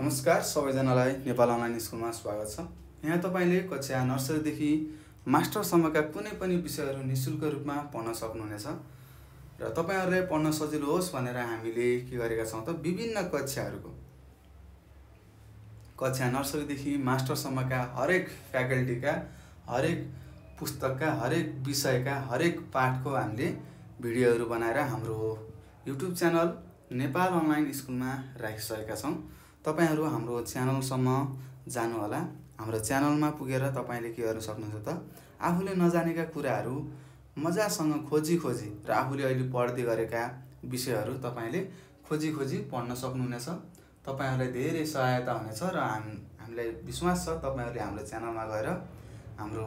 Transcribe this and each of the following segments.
नमस्कार सबैजनालाई नेपाल अनलाइन स्कुलमा स्वागत छ यहाँ तपाईँले कक्षा नर्सरीदेखि मास्टरसम्मका कुनै पनि विषयहरू नि शुल्क रूपमा पढ्न सक्नुहुनेछ र तपाईँहरूले पढ्न सजिलो होस् भनेर हामीले के गरेका छौँ त विभिन्न कक्षाहरूको कक्षा नर्सरीदेखि मास्टरसम्मका हरेक फ्याकल्टीका हरेक पुस्तकका हरेक विषयका हरेक पाठको हामीले भिडियोहरू बनाएर हाम्रो युट्युब च्यानल नेपाल अनलाइन स्कुलमा राखिसकेका छौँ तपाईँहरू हाम्रो च्यानलसम्म जानुहोला हाम्रो च्यानलमा पुगेर तपाईँले के गर्न सक्नुहुन्छ त आफूले नजानेका कुराहरू मजासँग खोजी खोजी र आफूले अहिले पढ्दै गरेका विषयहरू तपाईँले खोजी खोजी पढ्न सक्नुहुनेछ तपाईँहरूलाई धेरै सहायता हुनेछ र हाम हामीलाई विश्वास छ तपाईँहरूले हाम्रो च्यानलमा गएर हाम्रो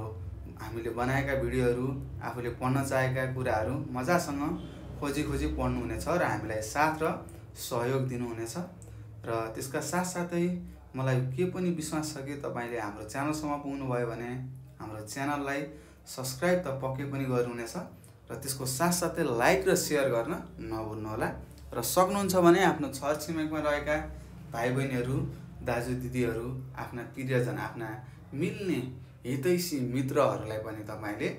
हामीले बनाएका भिडियोहरू आफूले पढ्न चाहेका कुराहरू मजासँग खोजी खोजी पढ्नुहुनेछ र हामीलाई साथ र सहयोग दिनुहुनेछ र त्यसका साथसाथै मलाई के पनि विश्वास छ कि तपाईँले हाम्रो च्यानलसम्म पुग्नुभयो भने हाम्रो च्यानललाई सब्सक्राइब त पक्कै पनि गर्नुहुनेछ र त्यसको साथसाथै लाइक र सेयर गर्न नभुल्नुहोला र सक्नुहुन्छ भने आफ्नो छरछिमेकमा रहेका भाइ बहिनीहरू दाजु दिदीहरू आफ्ना प्रियजन आफ्ना मिल्ने हितैसी मित्रहरूलाई पनि तपाईँले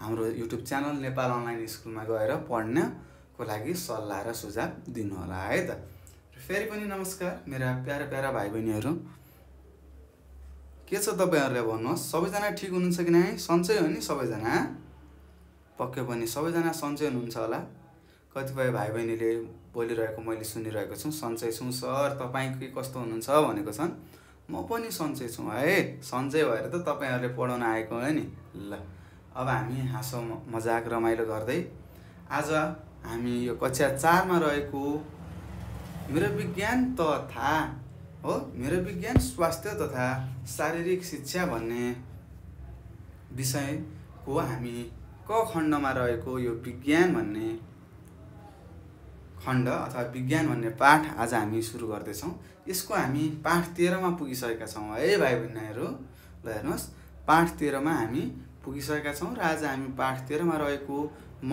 हाम्रो युट्युब च्यानल नेपाल अनलाइन स्कुलमा गएर पढ्नको लागि सल्लाह र सुझाव दिनुहोला है त फेरि पनि नमस्कार मेरा प्यारा प्यारा भाइ बहिनीहरू के छ तपाईँहरूले भन्नुहोस् सबैजना ठिक हुनुहुन्छ कि नै सन्चै हो नि सबैजना पक्कै पनि सबैजना सन्चै हुनुहुन्छ होला कतिपय भाइ बहिनीले बोलिरहेको मैले सुनिरहेको छु सन्चै छु सर तपाईँ के कस्तो हुनुहुन्छ भनेको छन् म पनि सन्चै छु है सन्चै भएर त तपाईँहरूले पढाउन आएको हो नि ल अब हामी हाँसो मजाक रमाइलो गर्दै आज हामी यो कक्षा चारमा रहेको मेरो विज्ञान तथा हो मेरो विज्ञान स्वास्थ्य तथा शारीरिक शिक्षा भन्ने विषयको हामी क खण्डमा रहेको यो विज्ञान भन्ने खण्ड अथवा विज्ञान भन्ने पाठ आज हामी सुरु गर्दैछौँ यसको हामी पाठ तेह्रमा पुगिसकेका छौँ है भाइ बहिनीहरू ल हेर्नुहोस् पाठ तेह्रमा हामी पुगिसकेका छौँ र आज हामी पाठ तेह्रमा रहेको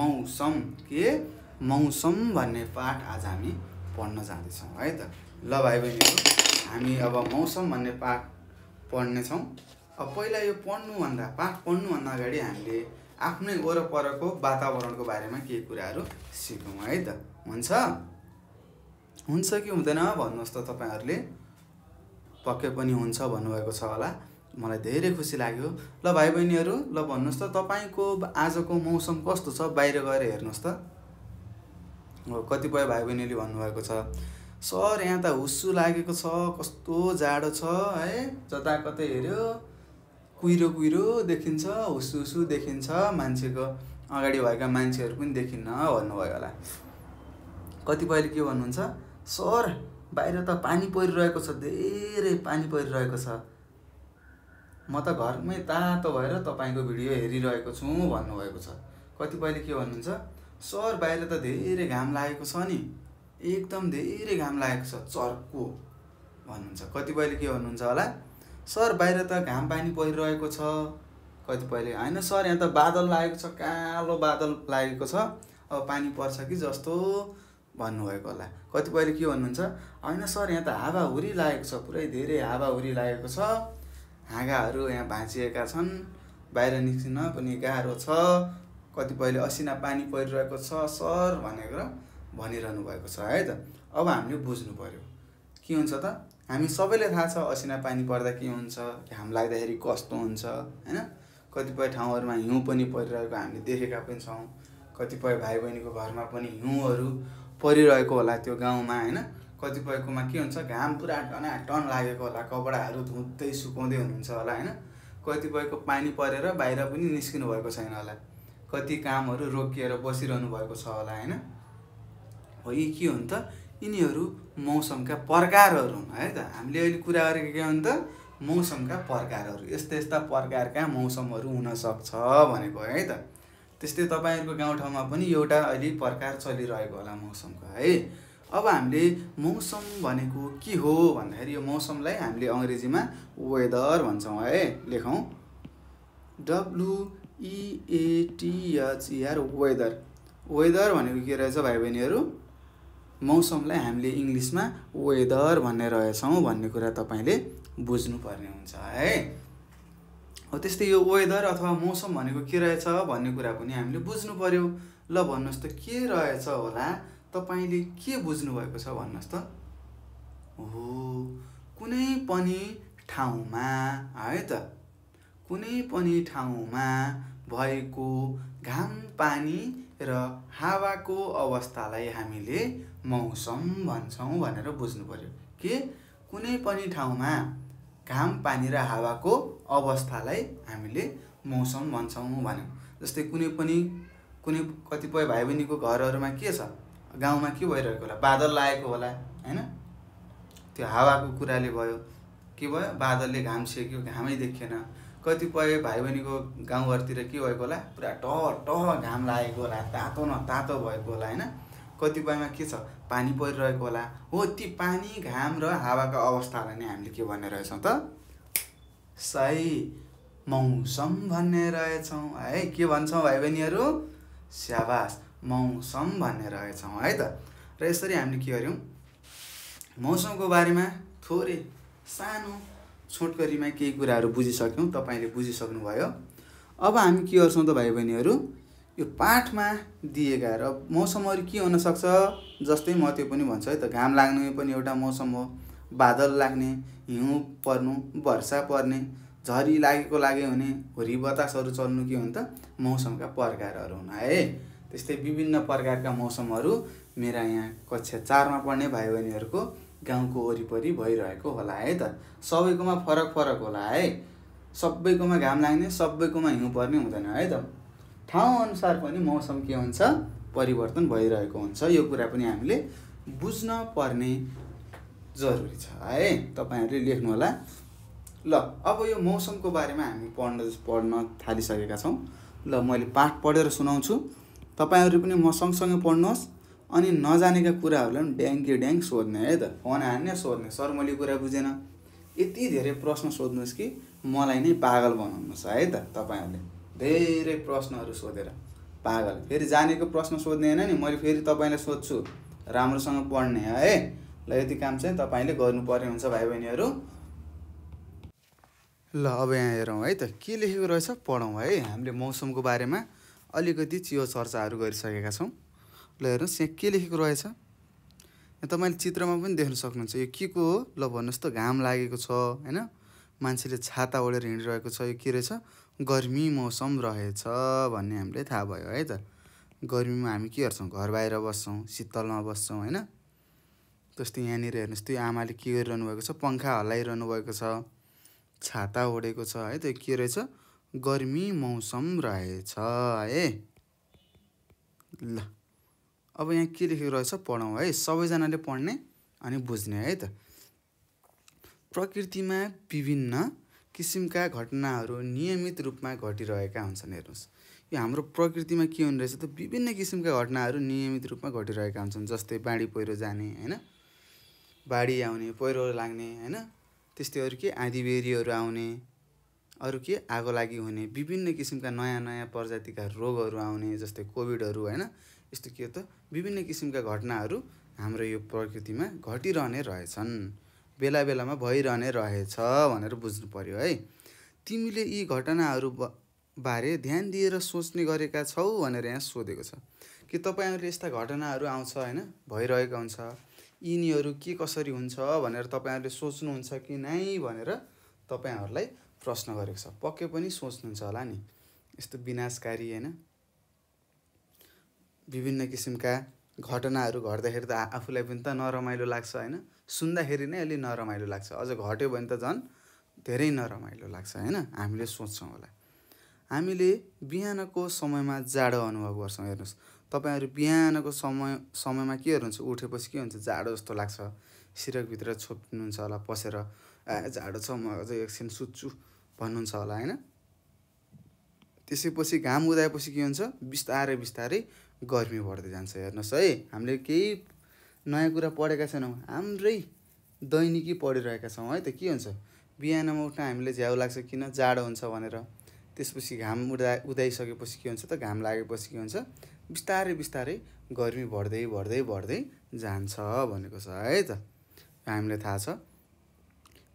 मौसम के मौसम भन्ने पाठ आज हामी पढ्न जाँदैछौँ है त ल भाइ बहिनीहरू हामी अब मौसम भन्ने पाठ पढ्नेछौँ अब पहिला यो पढ्नुभन्दा पाठ पढ्नुभन्दा अगाडि हामीले आफ्नै वरपरको वातावरणको बारेमा केही कुराहरू सिकौँ है त हुन्छ हुन्छ कि हुँदैन भन्नुहोस् त तपाईँहरूले पक्कै पनि हुन्छ भन्नुभएको छ होला मलाई धेरै खुसी लाग्यो ल भाइ बहिनीहरू ल भन्नुहोस् त तपाईँको आजको मौसम कस्तो छ बाहिर गएर हेर्नुहोस् त कतिपय भाइ बहिनीले भन्नुभएको छ सर यहाँ त हुस्सु लागेको छ कस्तो जाडो छ है कतै हेऱ्यो कुहिरो कुहिरो देखिन्छ हुस्सु हुस्सु देखिन्छ मान्छेको अगाडि भएका मान्छेहरू पनि देखिन्न भन्नुभयो होला कतिपयले के भन्नुहुन्छ सर बाहिर त पानी परिरहेको छ धेरै पानी परिरहेको छ म त घरमै तातो भएर तपाईँको भिडियो हेरिरहेको छु भन्नुभएको छ कतिपयले के भन्नुहुन्छ सर बाहिर त धेरै घाम लागेको छ नि एकदम धेरै घाम लागेको छ चर्को भन्नुहुन्छ कतिपयले के भन्नुहुन्छ होला सर बाहिर त घाम पानी परिरहेको छ कतिपयले होइन सर यहाँ त बादल लागेको छ कालो बादल लागेको छ अब पानी पर्छ कि जस्तो भन्नुभएको होला कतिपयले के भन्नुहुन्छ होइन सर यहाँ त हावाहुरी लागेको छ पुरै धेरै हावाहुरी लागेको छ हाँगाहरू यहाँ भाँचिएका छन् बाहिर निस्किन पनि गाह्रो छ कतिपयले असिना पानी परिरहेको छ सर भनेर भनिरहनु भएको छ है त अब हामीले बुझ्नु पऱ्यो के हुन्छ त हामी सबैले थाहा छ असिना पानी पर्दा के हुन्छ घाम लाग्दाखेरि कस्तो हुन्छ होइन कतिपय ठाउँहरूमा हिउँ पनि परिरहेको हामीले देखेका पनि छौँ कतिपय भाइ बहिनीको घरमा पनि हिउँहरू परिरहेको होला त्यो गाउँमा होइन कतिपयकोमा के हुन्छ घाम पुरा टना टन लागेको होला कपडाहरू धुँदै सुकाउँदै हुनुहुन्छ होला होइन कतिपयको पानी परेर बाहिर पनि निस्किनु भएको छैन होला कति कामहरू रोकिएर बसिरहनु भएको छ होला होइन हो यी के हुन् त यिनीहरू मौसमका प्रकारहरू हुन् है त हामीले अहिले कुरा गरेको के हुन् त मौसमका प्रकारहरू यस्ता यस्ता प्रकारका मौसमहरू हुनसक्छ भनेको है त त्यस्तै तपाईँहरूको गाउँठाउँमा पनि एउटा अहिले प्रकार चलिरहेको होला मौसमको है अब हामीले मौसम भनेको के हो भन्दाखेरि यो मौसमलाई हामीले अङ्ग्रेजीमा वेदर भन्छौँ है लेखौँ डब्लु E e यार वेदर वेदर भनेको के रहेछ भाइ बहिनीहरू मौसमलाई हामीले इङ्ग्लिसमा वेदर भन्ने रहेछौँ भन्ने कुरा तपाईँले बुझ्नुपर्ने हुन्छ है हो त्यस्तै यो वेदर अथवा मौसम भनेको के रहेछ भन्ने कुरा पनि हामीले बुझ्नु पऱ्यो ल भन्नुहोस् त के रहेछ होला तपाईँले के बुझ्नुभएको छ भन्नुहोस् त हो कुनै पनि ठाउँमा है त कुनै पनि ठाउँमा भएको घाम पानी र हावाको अवस्थालाई हामीले मौसम भन्छौँ भनेर बुझ्नु पऱ्यो के कुनै पनि ठाउँमा घाम पानी र हावाको अवस्थालाई हामीले मौसम भन्छौँ भन्यौँ जस्तै कुनै पनि कुनै कतिपय भाइ बहिनीको घरहरूमा के छ गाउँमा के भइरहेको होला बादल लागेको होला होइन त्यो हावाको कुराले भयो के भयो बादलले घाम सेक्यो घामै देखिएन कतिपय भाइ बहिनीको गाउँघरतिर के भएको होला पुरा ट ट घाम लागेको होला तातो न तातो भएको होला होइन कतिपयमा के छ पानी परिरहेको होला हो ती पानी घाम र हावाका अवस्थालाई नै हामीले के भन्ने रहेछौँ त सही मौसम भन्ने रहेछौँ है के भन्छौँ भाइ बहिनीहरू स्याबास मौसम भन्ने रहेछौँ है त र यसरी हामीले के गर्यौँ मौसमको बारेमा थोरै सानो छोटकरीमा केही कुराहरू बुझिसक्यौँ तपाईँले बुझिसक्नुभयो अब हामी के गर्छौँ त भाइ बहिनीहरू यो पाठमा दिएका र मौसमहरू के हुनसक्छ जस्तै म त्यो पनि भन्छु है त घाम लाग्ने पनि एउटा मौसम हो बादल लाग्ने हिउँ पर्नु वर्षा पर्ने झरी लागेको लागे हुने हुरी बतासहरू चल्नु के हुन् त मौसमका प्रकारहरू हुन है त्यस्तै विभिन्न प्रकारका मौसमहरू मेरा यहाँ कक्षा चारमा पढ्ने भाइ बहिनीहरूको गाउँको वरिपरि भइरहेको होला है त सबैकोमा फरक फरक होला है सबैकोमा घाम लाग्ने सबैकोमा हिउँ पर्ने हुँदैन है त ठाउँअनुसार पनि मौसम के हुन्छ परिवर्तन भइरहेको हुन्छ यो कुरा पनि हामीले बुझ्न पर्ने जरुरी छ है तपाईँहरूले लेख्नु होला ल अब यो मौसमको बारेमा हामी पढ्न पढ्न थालिसकेका छौँ ल मैले पाठ पढेर सुनाउँछु तपाईँहरू पनि म सँगसँगै पढ्नुहोस् अनि नजानेका कुराहरूलाई पनि ड्याङ्के ड्याङ सोध्ने है त फोन हान्ने सोध्ने सर मैले कुरा बुझेन यति धेरै प्रश्न सोध्नुहोस् कि मलाई नै पागल बनाउनुहोस् है त तपाईँहरूले धेरै प्रश्नहरू सोधेर पागल फेरि जानेको प्रश्न सोध्ने होइन नि मैले फेरि तपाईँलाई सोध्छु राम्रोसँग पढ्ने है ल यति काम चाहिँ तपाईँले गर्नुपर्ने हुन्छ भाइ बहिनीहरू ल अब यहाँ हेरौँ है त के लेखेको रहेछ पढौँ है हामीले मौसमको बारेमा अलिकति चियो चर्चाहरू गरिसकेका छौँ ल हेर्नुहोस् यहाँ के लेखेको रहेछ यहाँ तपाईँले चित्रमा पनि देख्न सक्नुहुन्छ यो के को हो ल भन्नुहोस् त घाम लागेको छ होइन मान्छेले छाता ओढेर हिँडिरहेको छ यो के रहेछ गर्मी मौसम रहेछ भन्ने हामीले थाहा भयो है त गर्मीमा हामी के गर्छौँ घर बाहिर बस्छौँ शीतलमा बस्छौँ होइन जस्तै यहाँनिर हेर्नुहोस् त्यो आमाले के गरिरहनु भएको छ पङ्खा हल्लाइरहनु भएको छ छाता ओढेको छ है त्यो के रहेछ गर्मी मौसम रहेछ है ल अब यहाँ के लेखेको रहेछ पढौँ है सबैजनाले पढ्ने अनि बुझ्ने है त प्रकृतिमा विभिन्न किसिमका घटनाहरू नियमित रूपमा घटिरहेका हुन्छन् हेर्नुहोस् यो हाम्रो प्रकृतिमा के हुने रहेछ त विभिन्न किसिमका घटनाहरू नियमित रूपमा घटिरहेका हुन्छन् जस्तै बाढी पहिरो जाने होइन बाढी आउने पहिरो लाग्ने होइन त्यस्तै अरू के आँधीबेरीहरू आउने अरू के आगो लागि हुने विभिन्न किसिमका नयाँ नयाँ प्रजातिका रोगहरू आउने जस्तै कोभिडहरू होइन यस्तो के हो त विभिन्न किसिमका घटनाहरू हाम्रो यो प्रकृतिमा घटिरहने रहेछन् बेला बेलामा भइरहने रहेछ भनेर बुझ्नु पऱ्यो है तिमीले यी घटनाहरू बारे ध्यान दिएर सोच्ने गरेका छौ भनेर यहाँ सोधेको छ कि तपाईँहरूले यस्ता घटनाहरू आउँछ होइन भइरहेको हुन्छ यिनीहरू के कसरी हुन्छ भनेर तपाईँहरूले सोच्नुहुन्छ कि नै भनेर तपाईँहरूलाई प्रश्न गरेको छ पक्कै पनि सोच्नुहुन्छ होला नि यस्तो विनाशकारी होइन विभिन्न किसिमका घटनाहरू घट्दाखेरि त आफूलाई पनि त नरमाइलो लाग्छ होइन सुन्दाखेरि नै अलि नरमाइलो लाग्छ अझ घट्यो भने त झन् धेरै नरमाइलो लाग्छ होइन हामीले सोच्छौँ होला हामीले बिहानको समयमा जाडो अनुभव गर्छौँ हेर्नुहोस् तपाईँहरू बिहानको समय समयमा के हुन्छ उठेपछि के हुन्छ जाडो जस्तो लाग्छ सिरकभित्र छोप्नुहुन्छ होला पसेर जाडो छ म अझै एकछिन सुत्छु भन्नुहुन्छ होला होइन त्यसै घाम उदाएपछि के हुन्छ बिस्तारै बिस्तारै गर्मी बढ्दै जान्छ हेर्नुहोस् है हामीले केही नयाँ कुरा पढेका छैनौँ हाम्रै दैनिकी पढिरहेका छौँ है त के हुन्छ बिहानमा उठ्न हामीले झ्याउ लाग्छ किन जाडो हुन्छ भनेर त्यसपछि घाम उदा उदाइसकेपछि के हुन्छ त घाम लागेपछि के हुन्छ बिस्तारै बिस्तारै गर्मी बढ्दै बढ्दै बढ्दै जान्छ भनेको छ है त हामीलाई थाहा छ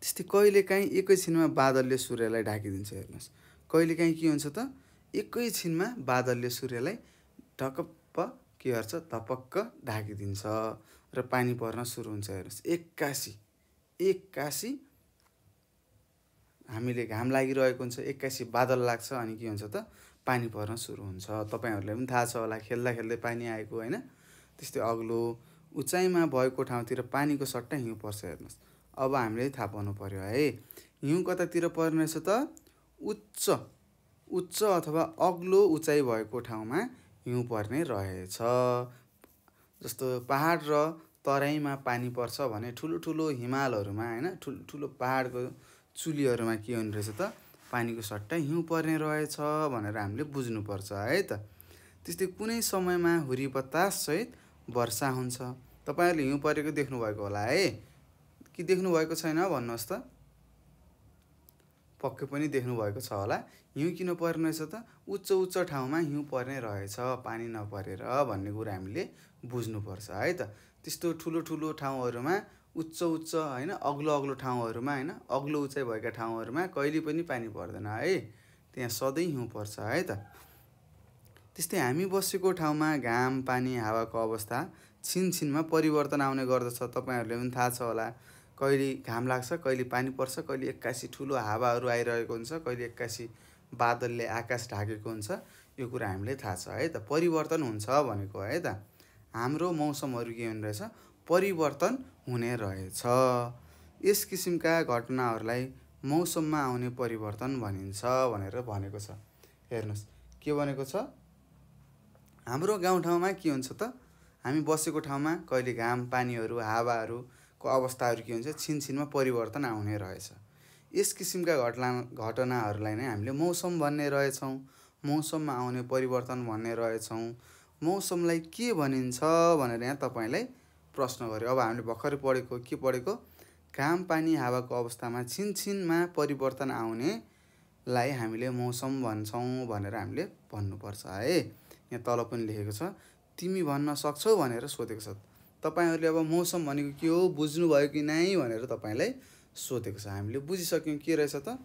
त्यस्तै कहिलेकाहीँ एकैछिनमा बादलले सूर्यलाई ढाकिदिन्छ हेर्नुहोस् कहिलेकाहीँ के हुन्छ त एकैछिनमा बादलले सूर्यलाई ढकप्प के गर्छ धपक्क ढाकिदिन्छ र पानी पर्न सुरु हुन्छ हेर्नुहोस् एक्कासी एक्कासी हामीले घाम लागिरहेको हुन्छ एक्कासी बादल लाग्छ अनि के हुन्छ त पानी पर्न सुरु हुन्छ तपाईँहरूलाई पनि थाहा छ होला खेल्दा खेल्दै पानी आएको होइन त्यस्तै अग्लो उचाइमा भएको ठाउँतिर पानीको सट्टा हिउँ पर्छ हेर्नुहोस् अब हामीले थाहा पाउनु पऱ्यो है हिउँ कतातिर पर्ने रहेछ त उच्च उच्च अथवा अग्लो उचाइ भएको ठाउँमा हिउँ पर्ने रहेछ जस्तो पहाड र तराईमा पानी पर्छ भने ठुलो ठुलो हिमालहरूमा होइन ठुलो ठुलो पाहाडको चुलीहरूमा के हुने रहेछ त पानीको सट्टा हिउँ पर्ने रहेछ भनेर हामीले बुझ्नुपर्छ है त त्यस्तै कुनै समयमा हुरी बतासहित वर्षा हुन्छ तपाईँहरूले हिउँ परेको देख्नुभएको होला है कि देख्नुभएको छैन भन्नुहोस् त पक्कै पनि देख्नुभएको छ होला हिउँ किन पर्ने रहेछ त उच्च उच्च ठाउँमा हिउँ पर्ने रहेछ पानी नपरेर भन्ने कुरा हामीले बुझ्नुपर्छ है त त्यस्तो ठुलो ठुलो ठाउँहरूमा उच्च उच्च होइन अग्लो अग्लो ठाउँहरूमा होइन अग्लो उचाइ भएका ठाउँहरूमा कहिले पनि पानी पर्दैन है त्यहाँ सधैँ हिउँ पर्छ है त त्यस्तै हामी बसेको ठाउँमा घाम पानी हावाको अवस्था छिनछिनमा परिवर्तन आउने गर्दछ तपाईँहरूले पनि थाहा छ होला कहिले घाम लाग्छ कहिले पानी पर्छ कहिले एक्कासी ठुलो हावाहरू आइरहेको हुन्छ कहिले एक्कासी बादलले आकाश ढाकेको हुन्छ यो कुरा हामीलाई थाहा छ है त परिवर्तन हुन्छ भनेको है त हाम्रो मौसमहरू के हुने रहेछ परिवर्तन हुने रहेछ यस किसिमका घटनाहरूलाई मौसममा आउने परिवर्तन भनिन्छ भनेर भनेको छ हेर्नुहोस् के भनेको छ हाम्रो गाउँठाउँमा के हुन्छ त हामी बसेको ठाउँमा कहिले घाम पानीहरू हावाहरू को अवस्थाहरू के हुन्छ छिनछिनमा परिवर्तन आउने रहेछ यस किसिमका घटना घटनाहरूलाई नै हामीले मौसम भन्ने रहेछौँ मौसममा आउने परिवर्तन भन्ने रहेछौँ मौसमलाई के भनिन्छ भनेर यहाँ तपाईँलाई प्रश्न गऱ्यो अब हामीले भर्खरै पढेको के पढेको घाम पानी हावाको अवस्थामा छिनछिनमा परिवर्तन आउनेलाई हामीले मौसम भन्छौँ भनेर हामीले भन्नुपर्छ है यहाँ तल पनि लेखेको छ तिमी भन्न सक्छौ भनेर सोधेको छ तपाईँहरूले अब मौसम भनेको के हो बुझ्नुभयो कि नै भनेर तपाईँलाई सोधेको छ हामीले बुझिसक्यौँ के रहेछ त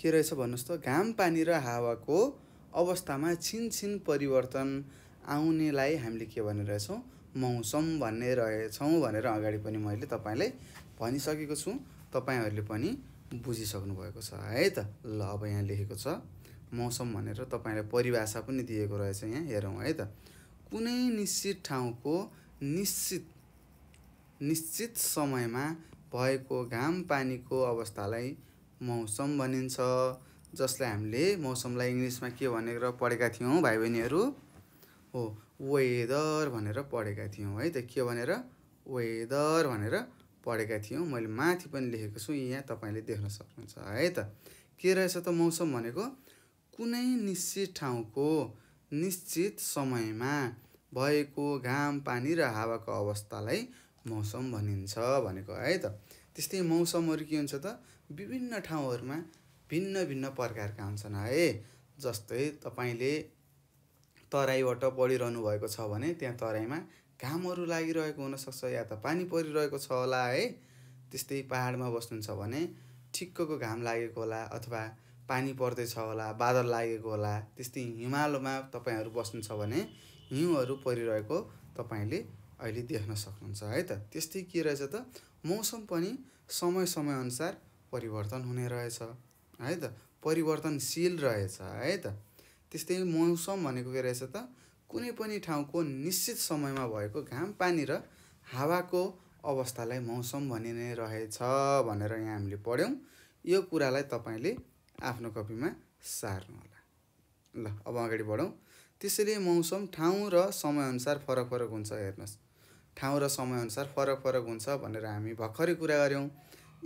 के रहेछ भन्नुहोस् त घाम पानी र हावाको अवस्थामा छिनछिन परिवर्तन आउनेलाई हामीले के रहेछौँ मौसम भन्ने रहेछौँ भनेर अगाडि पनि मैले तपाईँलाई भनिसकेको छु तपाईँहरूले पनि बुझिसक्नु भएको छ है त ल अब यहाँ लेखेको छ मौसम भनेर तपाईँलाई परिभाषा पनि दिएको रहेछ यहाँ हेरौँ है त कुनै निश्चित ठाउँको निश्चित निश्चित समयमा भएको घाम पानीको अवस्थालाई मौसम भनिन्छ जसलाई हामीले मौसमलाई इङ्ग्लिसमा के भनेर पढेका थियौँ भाइ बहिनीहरू हो वेदर भनेर पढेका थियौँ है त के भनेर वेदर भनेर पढेका थियौँ मैले माथि पनि लेखेको छु यहाँ तपाईँले देख्न सक्नुहुन्छ है त के रहेछ त मौसम भनेको कुनै निश्चित ठाउँको निश्चित समयमा भएको घाम पानी र हावाको अवस्थालाई मौसम भनिन्छ भनेको है त त्यस्तै मौसमहरू के हुन्छ त विभिन्न ठाउँहरूमा भिन्न भिन्न प्रकारका हुन्छन् है जस्तै तपाईँले तराईबाट पढिरहनु भएको छ भने त्यहाँ तराईमा घामहरू लागिरहेको हुनसक्छ या त पानी परिरहेको छ होला है त्यस्तै पाहाडमा बस्नुहुन्छ भने ठिक्कको घाम लागेको होला अथवा पानी पर्दैछ होला बादल लागेको होला त्यस्तै हिमालमा तपाईँहरू छ भने हिउँहरू परिरहेको तपाईँले अहिले देख्न सक्नुहुन्छ है त त्यस्तै के रहेछ त मौसम पनि समय समयअनुसार परिवर्तन हुने रहेछ है त परिवर्तनशील रहेछ है त त्यस्तै मौसम भनेको के रहेछ त कुनै पनि ठाउँको निश्चित समयमा भएको घाम पानी र हावाको अवस्थालाई मौसम भनिने रहेछ भनेर यहाँ हामीले पढ्यौँ यो कुरालाई तपाईँले आफ्नो कपीमा सार्नुहोला ल अब अगाडि बढौँ त्यसैले मौसम ठाउँ र समयअनुसार फरक फरक हुन्छ हेर्नुहोस् ठाउँ र समयअनुसार फरक फरक हुन्छ भनेर हामी भर्खरै कुरा गऱ्यौँ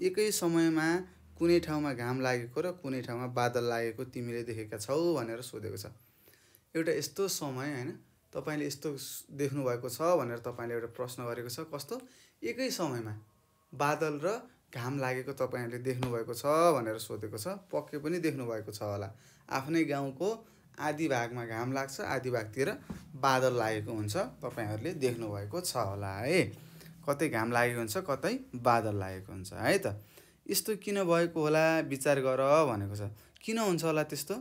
एकै समयमा कुनै ठाउँमा घाम लागेको र कुनै ठाउँमा बादल लागेको तिमीले देखेका छौ भनेर सोधेको छ एउटा यस्तो समय होइन तपाईँले यस्तो देख्नुभएको छ भनेर तपाईँले एउटा प्रश्न गरेको छ कस्तो एकै समयमा बादल र घाम लागेको तपाईँहरूले देख्नुभएको छ भनेर सोधेको छ पक्कै पनि देख्नुभएको छ होला आफ्नै गाउँको आधी भागमा घाम लाग्छ आधी भागतिर बादल लागेको हुन्छ तपाईँहरूले देख्नुभएको छ होला है कतै घाम लागेको हुन्छ कतै बादल लागेको हुन्छ है त यस्तो किन भएको होला विचार गर भनेको छ किन हुन्छ होला त्यस्तो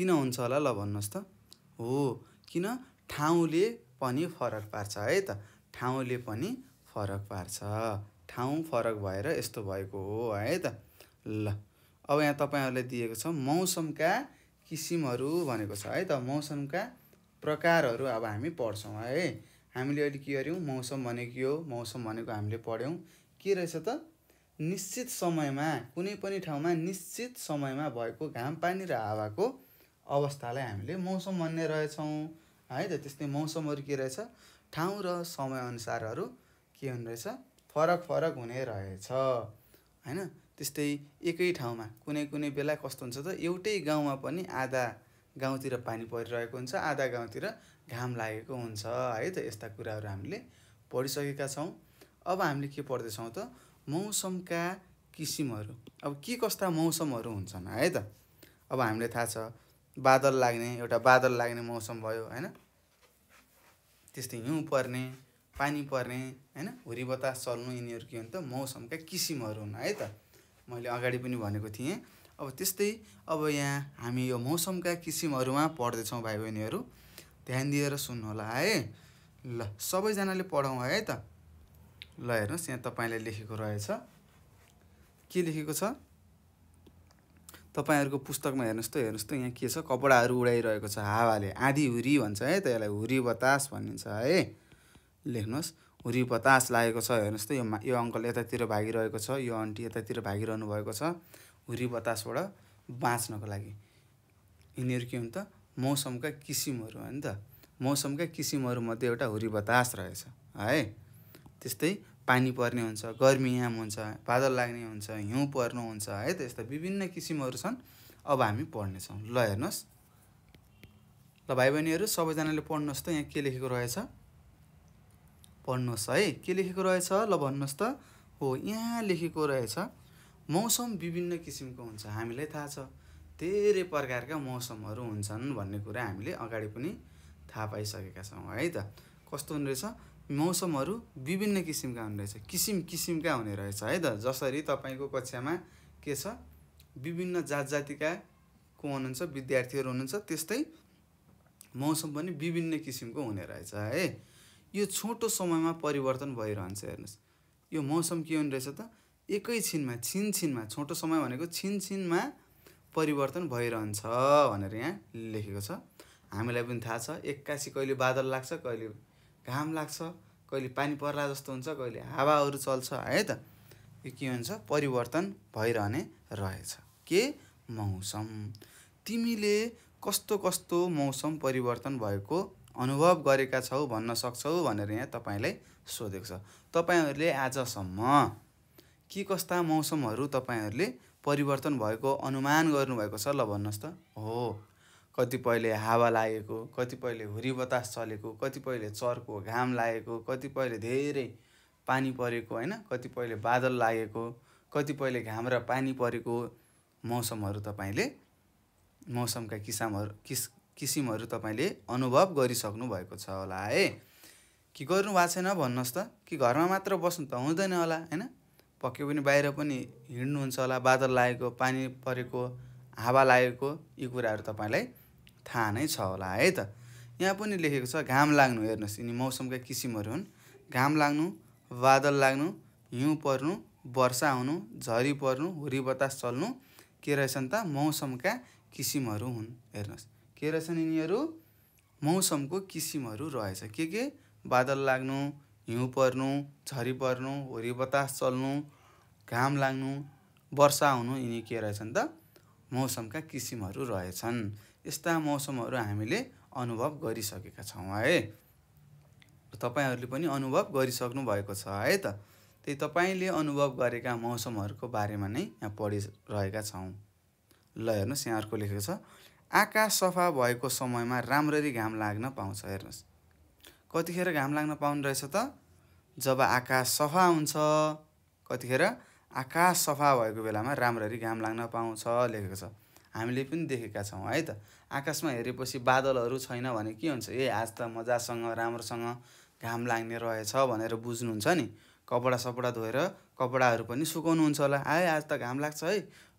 किन हुन्छ होला ल भन्नुहोस् त हो किन ठाउँले पनि फरक पार्छ है त ठाउँले पनि फरक पार्छ ठाउँ फरक भएर यस्तो भएको हो है त ल अब यहाँ तपाईँहरूले दिएको छ मौसमका किसिमहरू भनेको छ है त मौसमका प्रकारहरू अब हामी पढ्छौँ है हामीले अहिले के गर्यौँ मौसम भनेको के हो मौसम भनेको हामीले पढ्यौँ के रहेछ त निश्चित समयमा कुनै पनि ठाउँमा निश्चित समयमा भएको घाम पानी र हावाको अवस्थालाई हामीले मौसम भन्ने रहेछौँ है त त्यस्तै मौसमहरू के रहेछ ठाउँ र समयअनुसारहरू के हुने रहेछ फरक फरक हुने रहेछ होइन त्यस्तै एकै ठाउँमा कुनै कुनै बेला कस्तो हुन्छ त एउटै गाउँमा पनि आधा गाउँतिर पानी परिरहेको हुन्छ आधा गाउँतिर घाम लागेको हुन्छ है त यस्ता कुराहरू हामीले पढिसकेका छौँ अब हामीले के पढ्दैछौँ त मौसमका किसिमहरू अब के कस्ता मौसमहरू हुन्छन् है त अब हामीले थाहा छ बादल लाग्ने एउटा बादल लाग्ने मौसम भयो होइन त्यस्तै हिउँ पर्ने पानी पर्ने होइन हुरी बतास चल्नु यिनीहरू के हुन् त मौसमका किसिमहरू हुन् है त मैले अगाडि पनि भनेको थिएँ अब त्यस्तै अब यहाँ हामी यो मौसमका किसिमहरूमा पढ्दैछौँ भाइ बहिनीहरू ध्यान दिएर सुन्नु होला है ल सबैजनाले पढौँ है त ल हेर्नुहोस् यहाँ तपाईँले लेखेको रहेछ के लेखेको छ तपाईँहरूको पुस्तकमा हेर्नुहोस् त हेर्नुहोस् त यहाँ के छ कपडाहरू उडाइरहेको छ हावाले आँधी हुरी भन्छ है त यसलाई हुरी बतास भनिन्छ है लेख्नुहोस् हुरी बतास लागेको छ हेर्नुहोस् त यो यो अङ्कल यतातिर भागिरहेको छ यो आन्टी यतातिर भागिरहनु भएको छ हुरी बतासबाट बाँच्नको लागि यिनीहरू के हुन् त मौसमका किसिमहरू हो त मौसमका किसिमहरूमध्ये एउटा हुरी बतास रहेछ है त्यस्तै पानी पर्ने हुन्छ गर्मीयाम हुन्छ बादल लाग्ने हुन्छ हिउँ पर्नु हुन्छ है त यस्ता विभिन्न किसिमहरू छन् अब हामी पढ्नेछौँ ल हेर्नुहोस् ल भाइ बहिनीहरू सबैजनाले पढ्नुहोस् त यहाँ के लेखेको रहेछ पढ्नुहोस् है के लेखेको रहेछ ल भन्नुहोस् त हो यहाँ लेखेको रहेछ मौसम विभिन्न किसिमको हुन्छ हामीलाई थाहा छ धेरै प्रकारका मौसमहरू हुन्छन् भन्ने कुरा हामीले अगाडि पनि थाहा पाइसकेका छौँ है त कस्तो हुने रहेछ मौसमहरू विभिन्न किसिमका हुने रहेछ किसिम किसिमका हुने रहेछ है त जसरी तपाईँको कक्षामा के छ विभिन्न जात जातिका को हुनुहुन्छ विद्यार्थीहरू हुनुहुन्छ त्यस्तै मौसम पनि विभिन्न किसिमको हुने रहेछ है यो छोटो समयमा परिवर्तन भइरहन्छ हेर्नुहोस् यो मौसम के हुने रहेछ त एकैछिनमा छिनछिनमा छोटो समय भनेको छिनछिनमा परिवर्तन भइरहन्छ भनेर यहाँ लेखेको छ हामीलाई पनि थाहा छ एक्कासी कहिले बादल लाग्छ कहिले घाम लाग्छ कहिले पानी पर्ला जस्तो हुन्छ कहिले हावाहरू चल्छ है त यो के हुन्छ परिवर्तन भइरहने रहेछ के मौसम तिमीले कस्तो कस्तो मौसम परिवर्तन भएको अनुभव गरेका छौ भन्न सक्छौ भनेर यहाँ तपाईँलाई सोधेको छ तपाईँहरूले आजसम्म के कस्ता मौसमहरू तपाईँहरूले परिवर्तन भएको अनुमान गर्नुभएको छ ल भन्नुहोस् त हो कतिपयले हावा लागेको कतिपयले हुरी बतास चलेको कतिपयले चर्को घाम लागेको कतिपयले धेरै पानी परेको होइन कतिपयले बादल लागेको कतिपयले घाम र पानी परेको मौसमहरू तपाईँले मौसमका किसानहरू किस किसिमहरू तपाईँले अनुभव गरिसक्नु भएको छ होला है के गर्नु भएको छैन भन्नुहोस् त कि घरमा मात्र बस्नु त हुँदैन होला होइन पक्कै पनि बाहिर पनि हिँड्नुहुन्छ होला बादल लागेको पानी परेको हावा लागेको यी कुराहरू तपाईँलाई थाहा नै छ होला है त यहाँ पनि लेखेको छ घाम लाग्नु हेर्नुहोस् यिनी मौसमका किसिमहरू हुन् घाम लाग्नु बादल लाग्नु हिउँ पर्नु वर्षा हुनु झरी पर्नु हुरी बतास चल्नु के रहेछन् त मौसमका किसिमहरू हुन् हेर्नुहोस् के रहेछन् यिनीहरू मौसमको किसिमहरू रहेछ के के बादल लाग्नु हिउँ पर्नु झरी पर्नु हुरी बतास चल्नु घाम लाग्नु वर्षा हुनु यिनी के रहेछन् त मौसमका किसिमहरू रहेछन् यस्ता मौसमहरू हामीले अनुभव गरिसकेका छौँ है तपाईँहरूले पनि अनुभव गरिसक्नु भएको छ है त त्यही तपाईँले अनुभव गरेका मौसमहरूको बारेमा नै यहाँ पढिरहेका छौँ ल हेर्नुहोस् यहाँ अर्को लेखेको छ आकाश सफा भएको समयमा राम्ररी घाम लाग्न पाउँछ हेर्नुहोस् कतिखेर घाम लाग्न पाउनु रहेछ त जब आकाश सफा हुन्छ कतिखेर आकाश सफा भएको बेलामा राम्ररी घाम लाग्न पाउँछ लेखेको छ हामीले पनि देखेका छौँ है त आकाशमा हेरेपछि बादलहरू छैन भने के हुन्छ ए आज त मजासँग राम्रोसँग घाम लाग्ने रहेछ भनेर बुझ्नुहुन्छ नि कपडा सपडा धोएर कपडाहरू पनि सुकाउनुहुन्छ होला आए आज त घाम लाग्छ है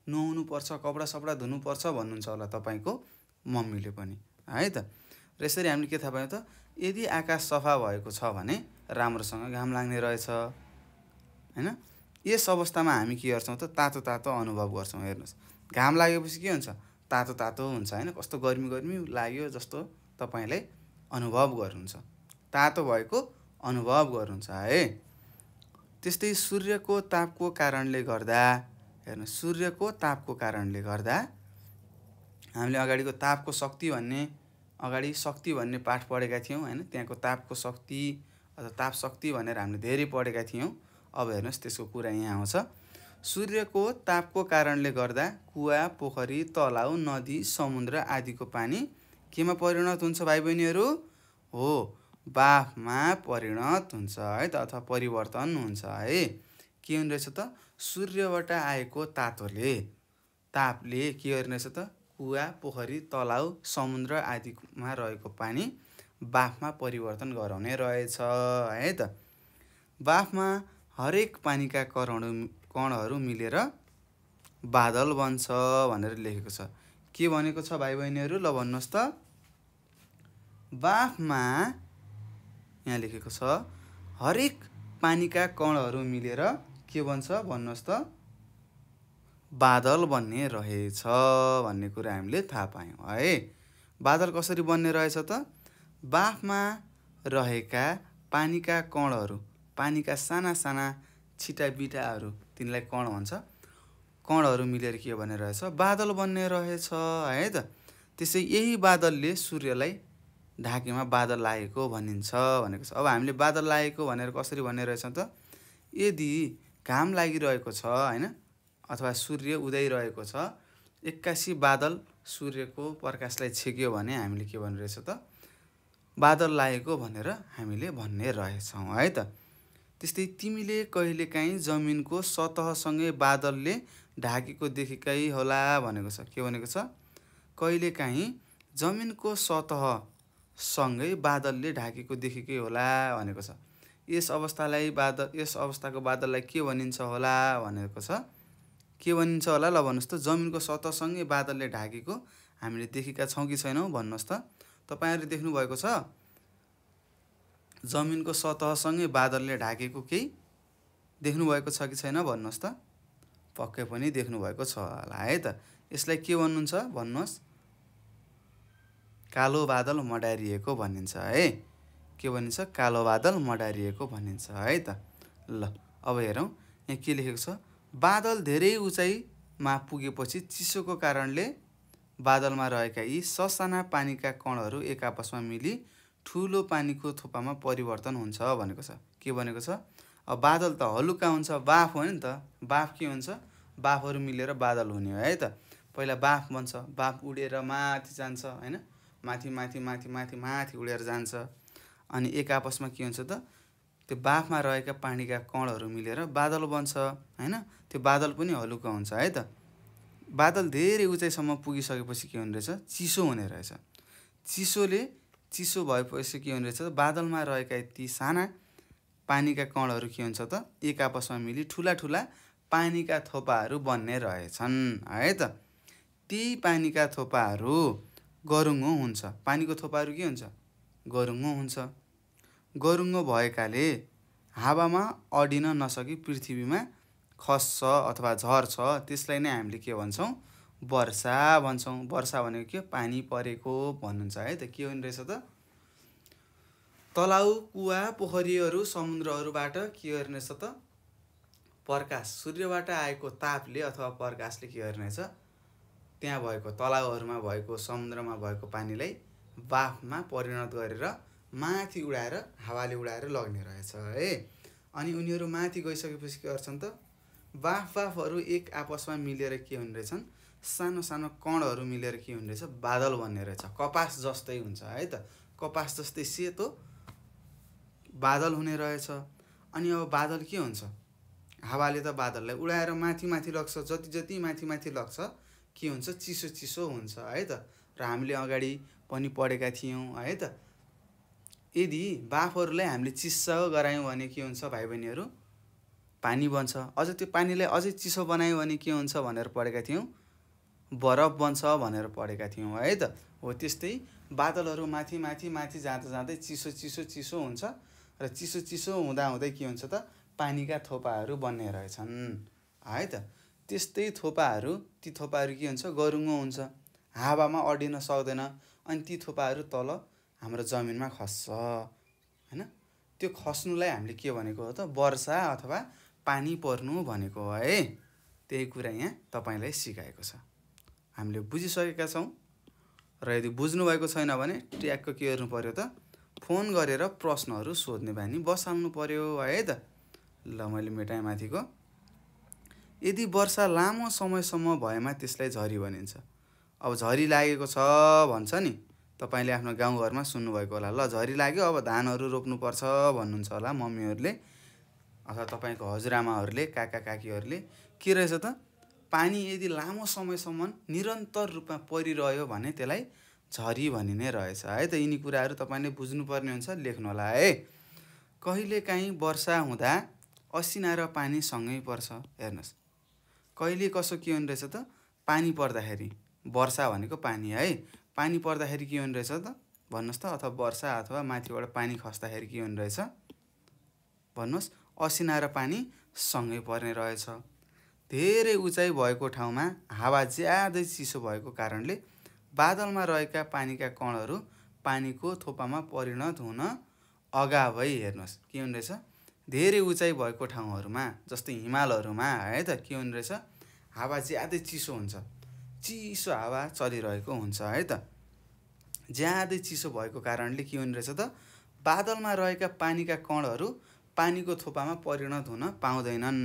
नुहाउनुपर्छ कपडा सपडा धुनुपर्छ भन्नुहुन्छ होला तपाईँको मम्मीले पनि है त र यसरी हामीले के थाहा पायौँ त यदि आकाश सफा भएको छ भने राम्रोसँग घाम लाग्ने रहेछ होइन यस अवस्थामा हामी के गर्छौँ त तातो तातो अनुभव गर्छौँ हेर्नुहोस् घाम लागेपछि के हुन्छ तातो तातो हुन्छ होइन कस्तो गर्मी गर्मी लाग्यो जस्तो तपाईँले अनुभव गर्नुहुन्छ तातो भएको अनुभव गर्नुहुन्छ है त्यस्तै सूर्यको तापको कारणले गर्दा हेर्नु सूर्यको तापको कारणले गर्दा हामीले अगाडिको तापको शक्ति भन्ने अगाडि शक्ति भन्ने पाठ पढेका थियौँ होइन त्यहाँको तापको शक्ति अथवा ताप शक्ति भनेर हामीले धेरै पढेका थियौँ अब हेर्नुहोस् त्यसको कुरा यहाँ आउँछ सूर्यको तापको कारणले गर्दा कुवा पोखरी तलाउ नदी समुद्र आदिको पानी केमा परिणत हुन्छ भाइ बहिनीहरू हो बाफमा परिणत हुन्छ है त अथवा परिवर्तन हुन्छ है के हुने रहेछ त सूर्यबाट आएको तातोले तापले के गर्ने रहेछ त कुवा पोखरी तलाउ समुद्र आदिमा रहेको पानी बाफमा परिवर्तन गराउने रहेछ है त बाफमा हरेक पानीका करण कणहरू मिलेर बादल बन्छ भनेर लेखेको छ के भनेको छ भाइ बहिनीहरू ल भन्नुहोस् त बाफमा यहाँ लेखेको छ हरेक पानीका कणहरू मिलेर के भन्छ भन्नुहोस् त बादल बन्ने रहेछ भन्ने कुरा हामीले थाहा पायौँ है बादल कसरी बन्ने रहेछ त बाफमा रहेका पानीका कणहरू पानीका साना साना छिटा बिटाहरू तिनलाई कण भन्छ कणहरू मिलेर के भन्ने रहेछ बादल बन्ने रहेछ है त त्यसै यही बादलले सूर्यलाई ढाकेमा बादल लागेको भनिन्छ भनेको छ अब हामीले बादल लागेको भनेर कसरी भन्ने रहेछ त यदि घाम लागिरहेको छ होइन अथवा सूर्य उदय रहेको छ एक्कासी बादल सूर्यको प्रकाशलाई छेक्यो भने हामीले के भन्ने रहेछ त बादल लागेको भनेर हामीले भन्ने रहेछौँ है त त्यस्तै तिमीले कहिलेकाहीँ जमिनको सतहसँगै बादलले ढाकेको देखेकै होला भनेको छ के भनेको छ कहिलेकाहीँ जमिनको सतहसँगै बादलले ढाकेको देखेकै होला भनेको छ यस अवस्थालाई बादल यस अवस्थाको बादललाई के भनिन्छ होला भनेको छ के भनिन्छ होला ल भन्नुहोस् त जमिनको सतहसँगै बादलले ढाकेको हामीले देखेका छौँ कि छैनौँ भन्नुहोस् त तपाईँहरू देख्नुभएको छ जमिनको सतहसँगै बादलले ढाकेको केही देख्नुभएको छ कि छैन भन्नुहोस् त पक्कै पनि देख्नुभएको छ होला है त यसलाई के भन्नुहुन्छ भन्नुहोस् कालो बादल मडारिएको भनिन्छ है के भनिन्छ कालो बादल मडारिएको भनिन्छ है त ल अब हेरौँ यहाँ के लेखेको छ बादल धेरै उचाइमा पुगेपछि चिसोको कारणले बादलमा रहेका यी ससाना पानीका कणहरू एक आपसमा मिली ठुलो पानीको थोपामा परिवर्तन हुन्छ भनेको छ के भनेको छ अब बादल त हलुका हुन्छ बाफ हो नि त बाफ के हुन्छ बाफहरू मिलेर बादल हुने हो है त पहिला बाफ बन्छ बाफ उडेर माथि जान्छ होइन माथि माथि माथि माथि माथि उडेर जान्छ अनि एक आपसमा के हुन्छ त त्यो बाफमा रहेका पानीका कणहरू मिलेर बादल बन्छ होइन त्यो बादल पनि हलुका हुन्छ है त बादल धेरै उचाइसम्म पुगिसकेपछि के हुने रहेछ चिसो हुने रहेछ चिसोले चिसो भएपछि के हुने रहेछ बादलमा रहेका ती साना पानीका कणहरू के हुन्छ त एक आपसमा मिली ठुला ठुला पानीका थोपाहरू बन्ने रहेछन् है त ती पानीका थोपाहरू गरुङ्गो हुन्छ पानीको थोपाहरू के हुन्छ गरुङ्गो हुन्छ गरुङ्गो भएकाले हावामा अडिन नसकी पृथ्वीमा खस्छ अथवा झर्छ त्यसलाई नै हामीले के भन्छौँ वर्षा भन्छौँ वर्षा भनेको के पानी परेको भन्नुहुन्छ है त के हुने रहेछ त तलाउ कुवा पोखरीहरू समुद्रहरूबाट के गर्ने रहेछ त प्रकाश सूर्यबाट आएको तापले अथवा प्रकाशले के गर्ने रहेछ त्यहाँ भएको तलाउहरूमा भएको समुद्रमा भएको पानीलाई बाफमा परिणत गरेर माथि उडाएर हावाले उडाएर लग्ने रहेछ है अनि उनीहरू माथि गइसकेपछि के गर्छन् त बाफ बाफहरू एक आपसमा मिलेर के हुने रहेछन् सानो सानो कणहरू मिलेर के हुने रहेछ बादल बन्ने रहेछ कपास जस्तै हुन्छ है त कपास जस्तै सेतो बादल हुने रहेछ अनि अब बादल के हुन्छ हावाले त बादललाई उडाएर माथि माथि लग्छ जति जति माथि माथि लग्छ के हुन्छ चिसो चिसो हुन्छ है त र हामीले अगाडि पनि पढेका थियौँ है त यदि बाफहरूलाई हामीले चिसो गरायौँ भने के हुन्छ भाइ बहिनीहरू पानी बन्छ अझ त्यो पानीलाई अझै चिसो बनायौँ भने के हुन्छ भनेर पढेका थियौँ बरफ बन्छ भनेर पढेका थियौँ है त हो त्यस्तै बादलहरू माथि माथि माथि जाँदा जाँदै चिसो चिसो चिसो हुन्छ र चिसो चिसो हुँदा हुँदै के हुन्छ त पानीका थोपाहरू बन्ने रहेछन् है त त्यस्तै थोपाहरू ती थोपाहरू के हुन्छ गरुङ्गो हुन्छ हावामा अडिन सक्दैन अनि ती थोपाहरू तल हाम्रो जमिनमा खस्छ होइन त्यो खस्नुलाई हामीले के भनेको हो त वर्षा अथवा पानी पर्नु भनेको हो है त्यही कुरा यहाँ तपाईँलाई सिकाएको छ हामीले बुझिसकेका छौँ र यदि बुझ्नुभएको छैन भने ट्यागको के गर्नु पऱ्यो त फोन गरेर प्रश्नहरू सोध्ने बानी बसाल्नु पऱ्यो है त ल मैले मेटाएँ माथिको यदि वर्षा लामो समयसम्म भएमा त्यसलाई झरी भनिन्छ अब झरी लागेको छ भन्छ नि तपाईँले आफ्नो गाउँघरमा सुन्नुभएको होला ल झरी लाग्यो अब धानहरू रोप्नुपर्छ भन्नुहुन्छ होला मम्मीहरूले अथवा तपाईँको हजुरआमाहरूले काका काकीहरूले के रहेछ त पानी यदि लामो समयसम्म निरन्तर रूपमा परिरह्यो भने त्यसलाई झरी भनिने रहेछ है त यिनी कुराहरू तपाईँले बुझ्नुपर्ने हुन्छ लेख्नु होला है कहिलेकाहीँ वर्षा हुँदा असिना र पानी सँगै पर्छ हेर्नुहोस् कहिले कसो के हुने रहेछ त पानी पर्दाखेरि वर्षा भनेको पानी है पानी पर्दाखेरि के हुने रहेछ त भन्नुहोस् त अथवा वर्षा अथवा माथिबाट पानी खस्दाखेरि के हुने रहेछ भन्नुहोस् असिना र पानी सँगै पर्ने रहेछ धेरै उचाइ भएको ठाउँमा हावा ज्यादै चिसो भएको कारणले बादलमा रहेका पानीका कणहरू पानीको थोपामा परिणत हुन अगावै हेर्नुहोस् के हुने रहेछ धेरै उचाइ भएको ठाउँहरूमा जस्तै हिमालहरूमा है त के हुने रहेछ हावा ज्यादै चिसो हुन्छ चिसो हावा चलिरहेको हुन्छ है त ज्यादै चिसो भएको कारणले के हुने रहेछ त बादलमा रहेका पानीका कणहरू पानीको थोपामा परिणत हुन पाउँदैनन्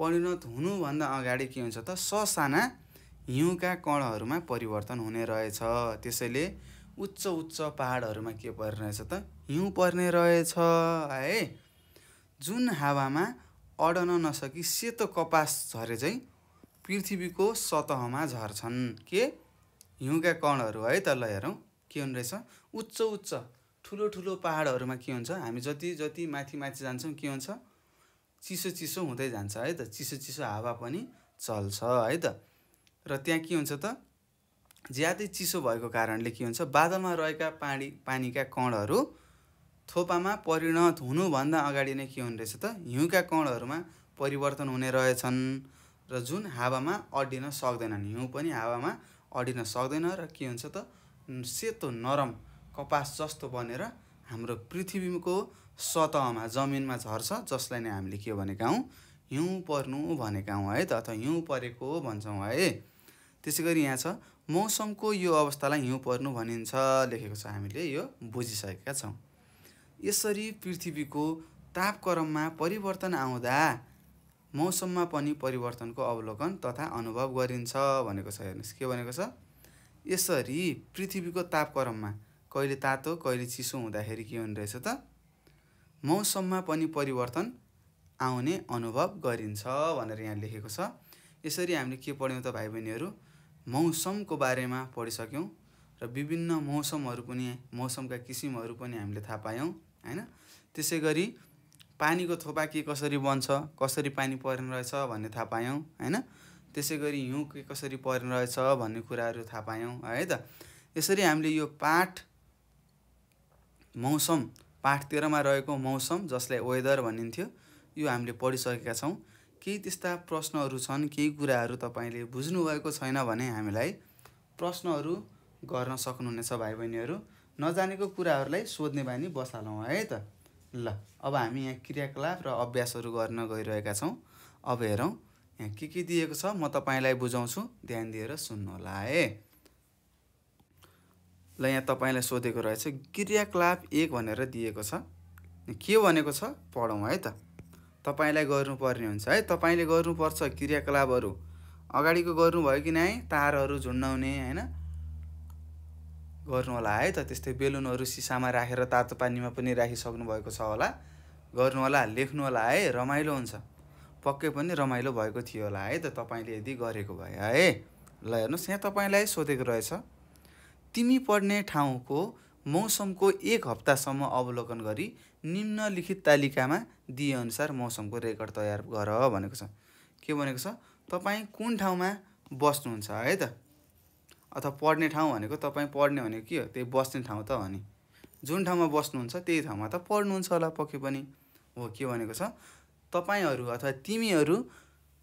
परिणत हुनुभन्दा अगाडि के हुन्छ त ससाना हिउँका कणहरूमा परिवर्तन हुने रहेछ त्यसैले उच्च उच्च पाहाडहरूमा के पर्ने रहेछ त हिउँ पर्ने रहेछ है जुन हावामा अडन नसकी सेतो कपास झरे चाहिँ पृथ्वीको सतहमा झर्छन् के हिउँका कणहरू है त ल हेरौँ के हुने रहेछ उच्च उच्च ठुलो ठुलो पाहाडहरूमा के हुन्छ हामी जति जति माथि माथि जान्छौँ के हुन्छ चिसो चिसो हुँदै जान्छ है त चिसो चिसो हावा पनि चल्छ है त र त्यहाँ के हुन्छ त ज्यादै चिसो भएको कारणले के हुन्छ बादलमा रहेका पानी पानीका कणहरू थोपामा परिणत हुनुभन्दा अगाडि नै के हुने रहेछ त हिउँका कणहरूमा परिवर्तन हुने रहेछन् र जुन हावामा अड्डिन सक्दैनन् हिउँ पनि हावामा अड्डिन सक्दैन र के हुन्छ त सेतो नरम कपास जस्तो बनेर हाम्रो पृथ्वीको सतहमा जमिनमा झर्छ जसलाई नै हामीले के भनेका हौँ हिउँ पर्नु भनेका हौँ है त अथवा हिउँ परेको भन्छौँ है त्यसै गरी यहाँ छ मौसमको यो अवस्थालाई हिउँ पर्नु भनिन्छ लेखेको छ हामीले यो बुझिसकेका छौँ यसरी पृथ्वीको तापक्रममा परिवर्तन आउँदा मौसममा पनि परिवर्तनको अवलोकन तथा अनुभव गरिन्छ भनेको छ हेर्नुहोस् के भनेको छ यसरी पृथ्वीको तापक्रममा कहिले तातो कहिले चिसो हुँदाखेरि के हुने रहेछ त मौसममा पनि परिवर्तन आउने अनुभव गरिन्छ भनेर यहाँ लेखेको छ यसरी हामीले के पढ्यौँ त भाइ बहिनीहरू मौसमको बारेमा पढिसक्यौँ र विभिन्न मौसमहरू पनि मौसमका किसिमहरू पनि हामीले थाहा पायौँ होइन त्यसै गरी पानीको थोपा के कसरी बन्छ कसरी पानी पर्ने रहेछ भन्ने थाहा पायौँ होइन त्यसै गरी हिउँ के कसरी पर्ने रहेछ भन्ने कुराहरू थाहा पायौँ है त यसरी हामीले यो पाठ मौसम पाठ तेह्रमा रहेको मौसम जसलाई वेदर भनिन्थ्यो यो हामीले पढिसकेका छौँ केही त्यस्ता प्रश्नहरू छन् केही कुराहरू तपाईँले बुझ्नुभएको छैन भने हामीलाई प्रश्नहरू गर्न सक्नुहुनेछ भाइ बहिनीहरू नजानेको कुराहरूलाई सोध्ने बानी बसालौँ है त ल अब हामी यहाँ क्रियाकलाप र अभ्यासहरू गर्न गइरहेका छौँ अब हेरौँ यहाँ के के दिएको छ म तपाईँलाई बुझाउँछु ध्यान दिएर सुन्नुहोला है ल यहाँ तपाईँलाई सोधेको रहेछ क्रियाकलाप एक भनेर दिएको छ के भनेको छ पढौँ है त तपाईँलाई गर्नुपर्ने हुन्छ है तपाईँले गर्नुपर्छ क्रियाकलापहरू अगाडिको गर्नुभयो कि नै तारहरू झुन्डाउने होइन गर्नु होला है त त्यस्तै बेलुनहरू सिसामा राखेर तातो पानीमा पनि राखिसक्नु भएको छ होला गर्नु होला लेख्नु होला है रमाइलो हुन्छ पक्कै पनि रमाइलो भएको थियो होला है त तपाईँले यदि गरेको भए है ल हेर्नुहोस् यहाँ तपाईँलाई सोधेको रहेछ तिमी पढ्ने ठाउँको मौसमको एक हप्तासम्म अवलोकन गरी निम्नलिखित तालिकामा दिएअनुसार मौसमको रेकर्ड तयार गर भनेको छ के भनेको छ तपाईँ कुन ठाउँमा बस्नुहुन्छ है त अथवा पढ्ने ठाउँ भनेको तपाईँ पढ्ने भनेको के हो त्यही बस्ने ठाउँ त हो नि जुन ठाउँमा बस्नुहुन्छ त्यही ठाउँमा त पढ्नुहुन्छ होला पक्कै पनि हो के भनेको छ तपाईँहरू अथवा तिमीहरू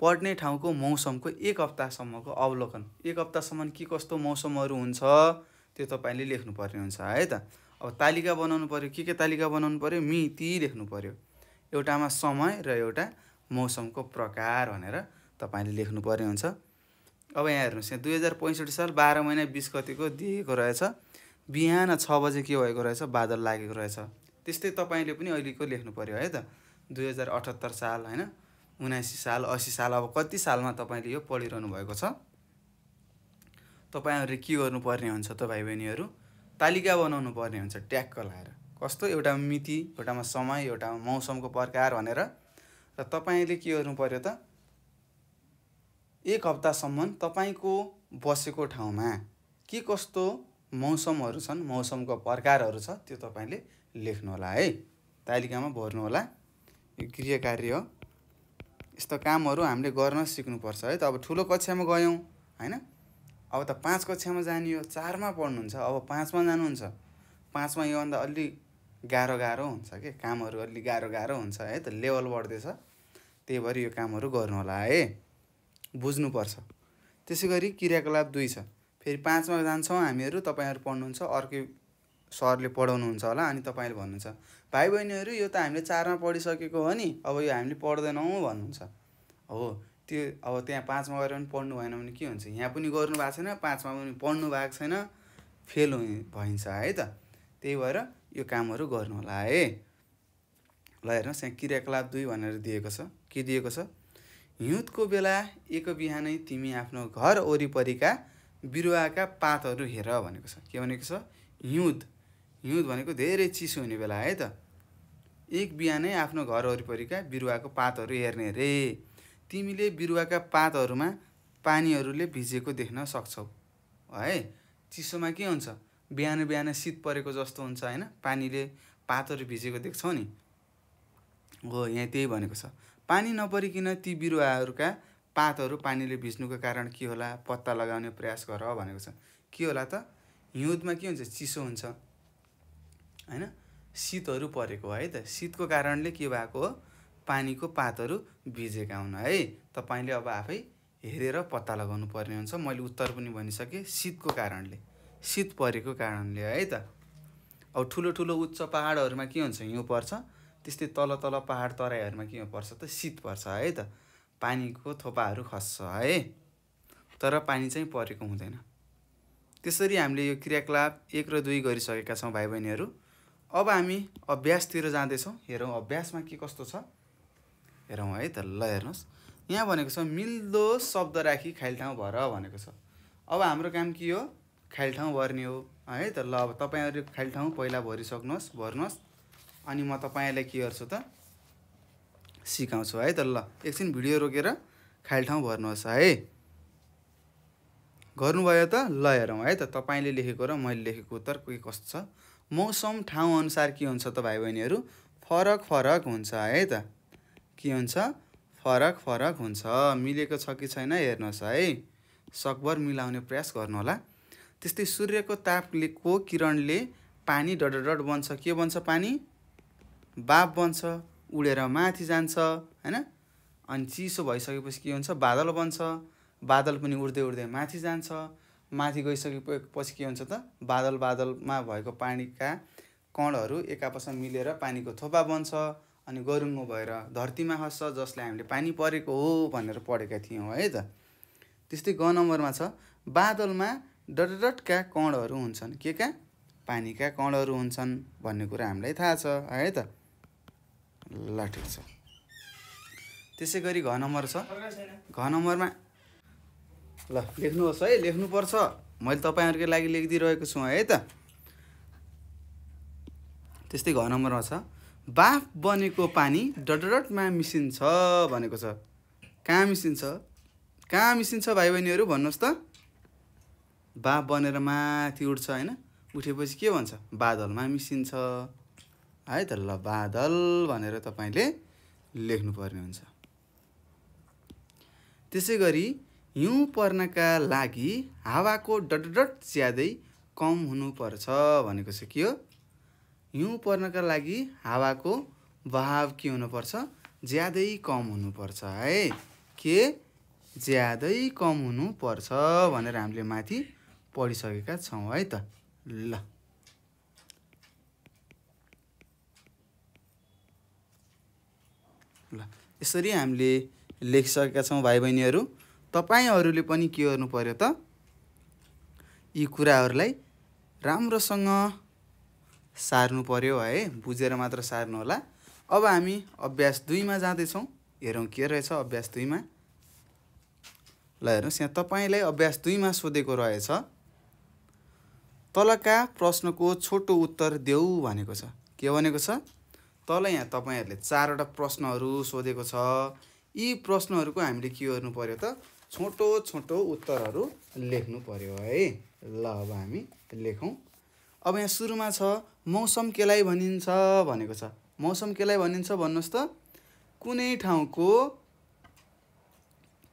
पढ्ने ठाउँको मौसमको एक हप्तासम्मको अवलोकन एक हप्तासम्म के कस्तो मौसमहरू हुन्छ त्यो तपाईँले लेख्नु पर्ने हुन्छ है त अब तालिका बनाउनु पऱ्यो के के तालिका बनाउनु पऱ्यो मिति लेख्नु पऱ्यो एउटामा समय र एउटा मौसमको प्रकार भनेर तपाईँले पर्ने हुन्छ अब यहाँ हेर्नुहोस् यहाँ दुई हजार पैँसठी साल बाह्र महिना बिस कतिको दिएको रहेछ बिहान छ बजे के भएको रहेछ बादल लागेको रहेछ त्यस्तै तपाईँले पनि अहिलेको लेख्नु पऱ्यो है त दुई हजार अठहत्तर साल होइन उनासी साल असी साल अब कति सालमा तपाईँले यो पढिरहनु भएको छ तपाईँहरूले के गर्नुपर्ने हुन्छ त भाइ बहिनीहरू तालिका बनाउनु पर्ने हुन्छ ट्याक्क लाएर कस्तो एउटा मिति एउटामा समय एउटामा मौसमको प्रकार भनेर र तपाईँले के गर्नु पऱ्यो त एक हप्तासम्म तपाईँको बसेको ठाउँमा के कस्तो मौसमहरू छन् मौसमको प्रकारहरू छ त्यो तपाईँले लेख्नुहोला है तालिकामा भर्नुहोला यो गृह कार्य हो यस्तो कामहरू हामीले गर्न सिक्नुपर्छ है त अब ठुलो कक्षामा गयौँ होइन अब त पाँच कक्षामा जाने हो चारमा पढ्नुहुन्छ अब पाँचमा जानुहुन्छ पाँचमा योभन्दा अलि गाह्रो गाह्रो हुन्छ कि कामहरू अलि गाह्रो गाह्रो हुन्छ है त लेभल बढ्दैछ त्यही भएर यो कामहरू गर्नुहोला है बुझ्नुपर्छ त्यसै गरी क्रियाकलाप दुई छ फेरि पाँचमा जान्छौँ हामीहरू तपाईँहरू पढ्नुहुन्छ अर्कै सरले पढाउनुहुन्छ होला अनि तपाईँले भन्नुहुन्छ भाइ बहिनीहरू यो त हामीले चारमा पढिसकेको हो नि अब यो हामीले पढ्दैनौँ भन्नुहुन्छ हो त्यो अब त्यहाँ पाँचमा गएर पनि पढ्नु भएन भने के हुन्छ यहाँ पनि गर्नु भएको छैन पाँचमा पनि पढ्नु भएको छैन फेल भइन्छ है त त्यही भएर यो कामहरू गर्नु होला है ल हेर्नुहोस् यहाँ क्रियाकलाप दुई भनेर दिएको छ के दिएको छ हिउँदको बेला एक बिहानै तिमी आफ्नो घर वरिपरिका बिरुवाका पातहरू हेर भनेको छ के भनेको छ हिउँद हिउँद भनेको धेरै चिसो हुने बेला है त एक बिहानै आफ्नो घर वरिपरिका बिरुवाको पातहरू हेर्ने रे तिमीले बिरुवाका पातहरूमा पानीहरूले भिजेको देख्न सक्छौ है चिसोमा के हुन्छ बिहान बिहान शीत परेको जस्तो हुन्छ होइन पानीले पातहरू भिजेको देख्छौ नि हो यहाँ त्यही भनेको छ पानी नपरिकन ती बिरुवाहरूका पातहरू पानीले भिज्नुको कारण के होला पत्ता लगाउने प्रयास गर भनेको छ के होला त हिउँदमा के हुन्छ चिसो हुन्छ होइन शीतहरू परेको है त शीतको कारणले के भएको हो पानीको पातहरू भिजेका हुन् है तपाईँले अब आफै हेरेर पत्ता लगाउनु पर्ने हुन्छ मैले उत्तर पनि भनिसकेँ शीतको कारणले शीत परेको कारणले है त अब ठुलो ठुलो उच्च पाहाडहरूमा के हुन्छ हिउँ पर्छ त्यस्तै तल तल पाहाड तराईहरूमा के पर्छ त शीत पर्छ है त पानीको थोपाहरू खस्छ है तर पानी चाहिँ परेको हुँदैन त्यसरी हामीले यो क्रियाकलाप एक र दुई गरिसकेका छौँ भाइ बहिनीहरू अब हामी अभ्यासतिर जाँदैछौँ हेरौँ अभ्यासमा के कस्तो छ हेरौँ है त ल हेर्नुहोस् यहाँ भनेको छ मिल्दो शब्द राखी खाइल ठाउँ भर भनेको छ अब हाम्रो काम के हो खाइल ठाउँ भर्ने हो है त ल अब तपाईँहरू खाइल ठाउँ पहिला भरिसक्नुहोस् भर्नुहोस् अनि म तपाईँलाई के गर्छु त सिकाउँछु है त ल एकछिन भिडियो रोकेर खाली ठाउँ भर्नुहोस् है गर्नुभयो त ल हेरौँ है त तपाईँले लेखेको र मैले लेखेको उत्तर के कस्तो छ मौसम ठाउँ अनुसार के हुन्छ त भाइ बहिनीहरू फरक फरक हुन्छ है त के हुन्छ फरक फरक हुन्छ मिलेको छ कि छैन हेर्नुहोस् है सकभर मिलाउने प्रयास गर्नु होला त्यस्तै सूर्यको तापले को किरणले पानी डडडड बन्छ के बन्छ पानी बाप बन्छ उडेर माथि जान्छ होइन अनि चिसो भइसकेपछि के हुन्छ बादल बन्छ बादल पनि उड्दै उड्दै माथि जान्छ माथि गइसकेपछि के हुन्छ त बादल बादलमा भएको पानीका कणहरू एक आपसमा मिलेर पानीको थोपा बन्छ अनि गरुङ्गो भएर धरतीमा खस्छ जसले हामीले पानी परेको हो भनेर पढेका थियौँ है त त्यस्तै ग नम्बरमा छ बादलमा डटडटका कणहरू हुन्छन् के का पानीका कणहरू हुन्छन् भन्ने कुरा हामीलाई थाहा छ है त ल ठिक छ त्यसै गरी घ नम्बर छ घ नम्बरमा ल लेख्नुहोस् है लेख्नुपर्छ मैले तपाईँहरूकै लागि लेखिदिइरहेको छु है त त्यस्तै घ नम्बरमा छ बाफ बनेको पानी डटमा मिसिन्छ भनेको छ कहाँ मिसिन्छ कहाँ मिसिन्छ भाइ बहिनीहरू भन्नुहोस् त बाफ बनेर माथि उठ्छ होइन उठेपछि के भन्छ बादलमा मिसिन्छ है त ल बादल भनेर तपाईँले लेख्नुपर्ने हुन्छ त्यसै गरी हिउँ पर्नका लागि हावाको डटडट ज्यादै कम हुनुपर्छ भनेको चाहिँ के हो हिउँ पर्नका लागि हावाको बहाव के हुनुपर्छ ज्यादै कम हुनुपर्छ है के ज्यादै कम हुनुपर्छ भनेर हामीले माथि पढिसकेका छौँ है त ल यसरी हामीले लेखिसकेका छौँ भाइ बहिनीहरू तपाईँहरूले पनि के गर्नु पर्यो त यी कुराहरूलाई राम्रोसँग सार्नु पर्यो है बुझेर मात्र सार्नु होला अब हामी अभ्यास दुईमा जाँदैछौँ हेरौँ के रहेछ अभ्यास दुईमा ल हेर्नुहोस् यहाँ तपाईँलाई अभ्यास दुईमा सोधेको रहेछ तलका प्रश्नको छोटो उत्तर देऊ भनेको छ के भनेको छ तल यहाँ तपाईँहरूले चारवटा प्रश्नहरू सोधेको छ यी प्रश्नहरूको हामीले के गर्नु पऱ्यो त छोटो छोटो उत्तरहरू लेख्नु पऱ्यो है ल अब हामी लेखौँ अब यहाँ सुरुमा छ मौसम केलाई भनिन्छ भनेको छ मौसम केलाई भनिन्छ भन्नुहोस् त कुनै ठाउँको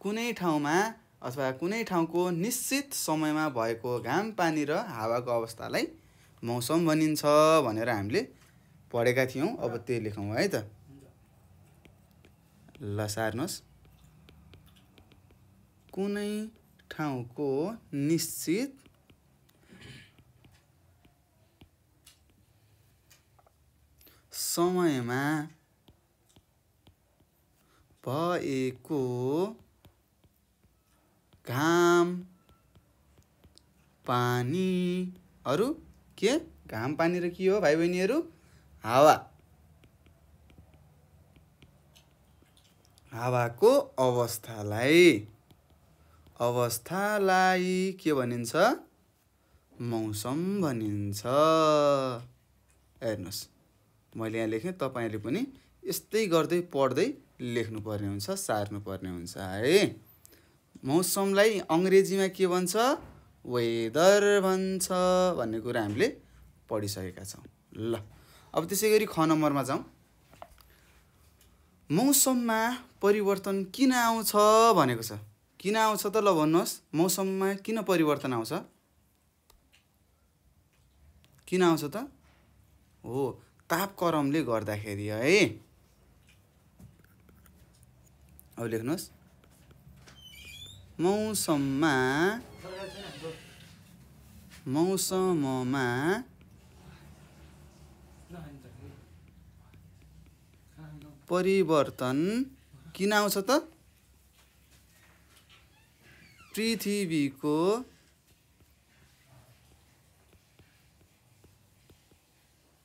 कुनै ठाउँमा अथवा कुनै ठाउँको निश्चित समयमा भएको घाम पानी र हावाको अवस्थालाई मौसम भनिन्छ भनेर हामीले पढेका थियौँ अब त्यही लेखौँ है त ल सार्नुहोस् कुनै ठाउँको निश्चित समयमा भएको घाम पानी के घाम पानी र के हो भाइ बहिनीहरू हावा हावाको अवस्थालाई अवस्थालाई के भनिन्छ मौसम भनिन्छ हेर्नुहोस् मैले यहाँ लेखेँ तपाईँले पनि यस्तै गर्दै पढ्दै लेख्नुपर्ने हुन्छ सार्नुपर्ने हुन्छ है मौसमलाई अङ्ग्रेजीमा के भन्छ वेदर भन्छ भन्ने कुरा हामीले पढिसकेका छौँ ल अब त्यसै गरी ख नम्बरमा जाउँ मौसममा परिवर्तन किन आउँछ भनेको छ किन आउँछ त ल भन्नुहोस् मौसममा किन परिवर्तन आउँछ किन आउँछ त हो तापक्रमले गर्दाखेरि है अब लेख्नुहोस् मौसममा मौसममा परिवर्तन किन आउँछ त पृथ्वीको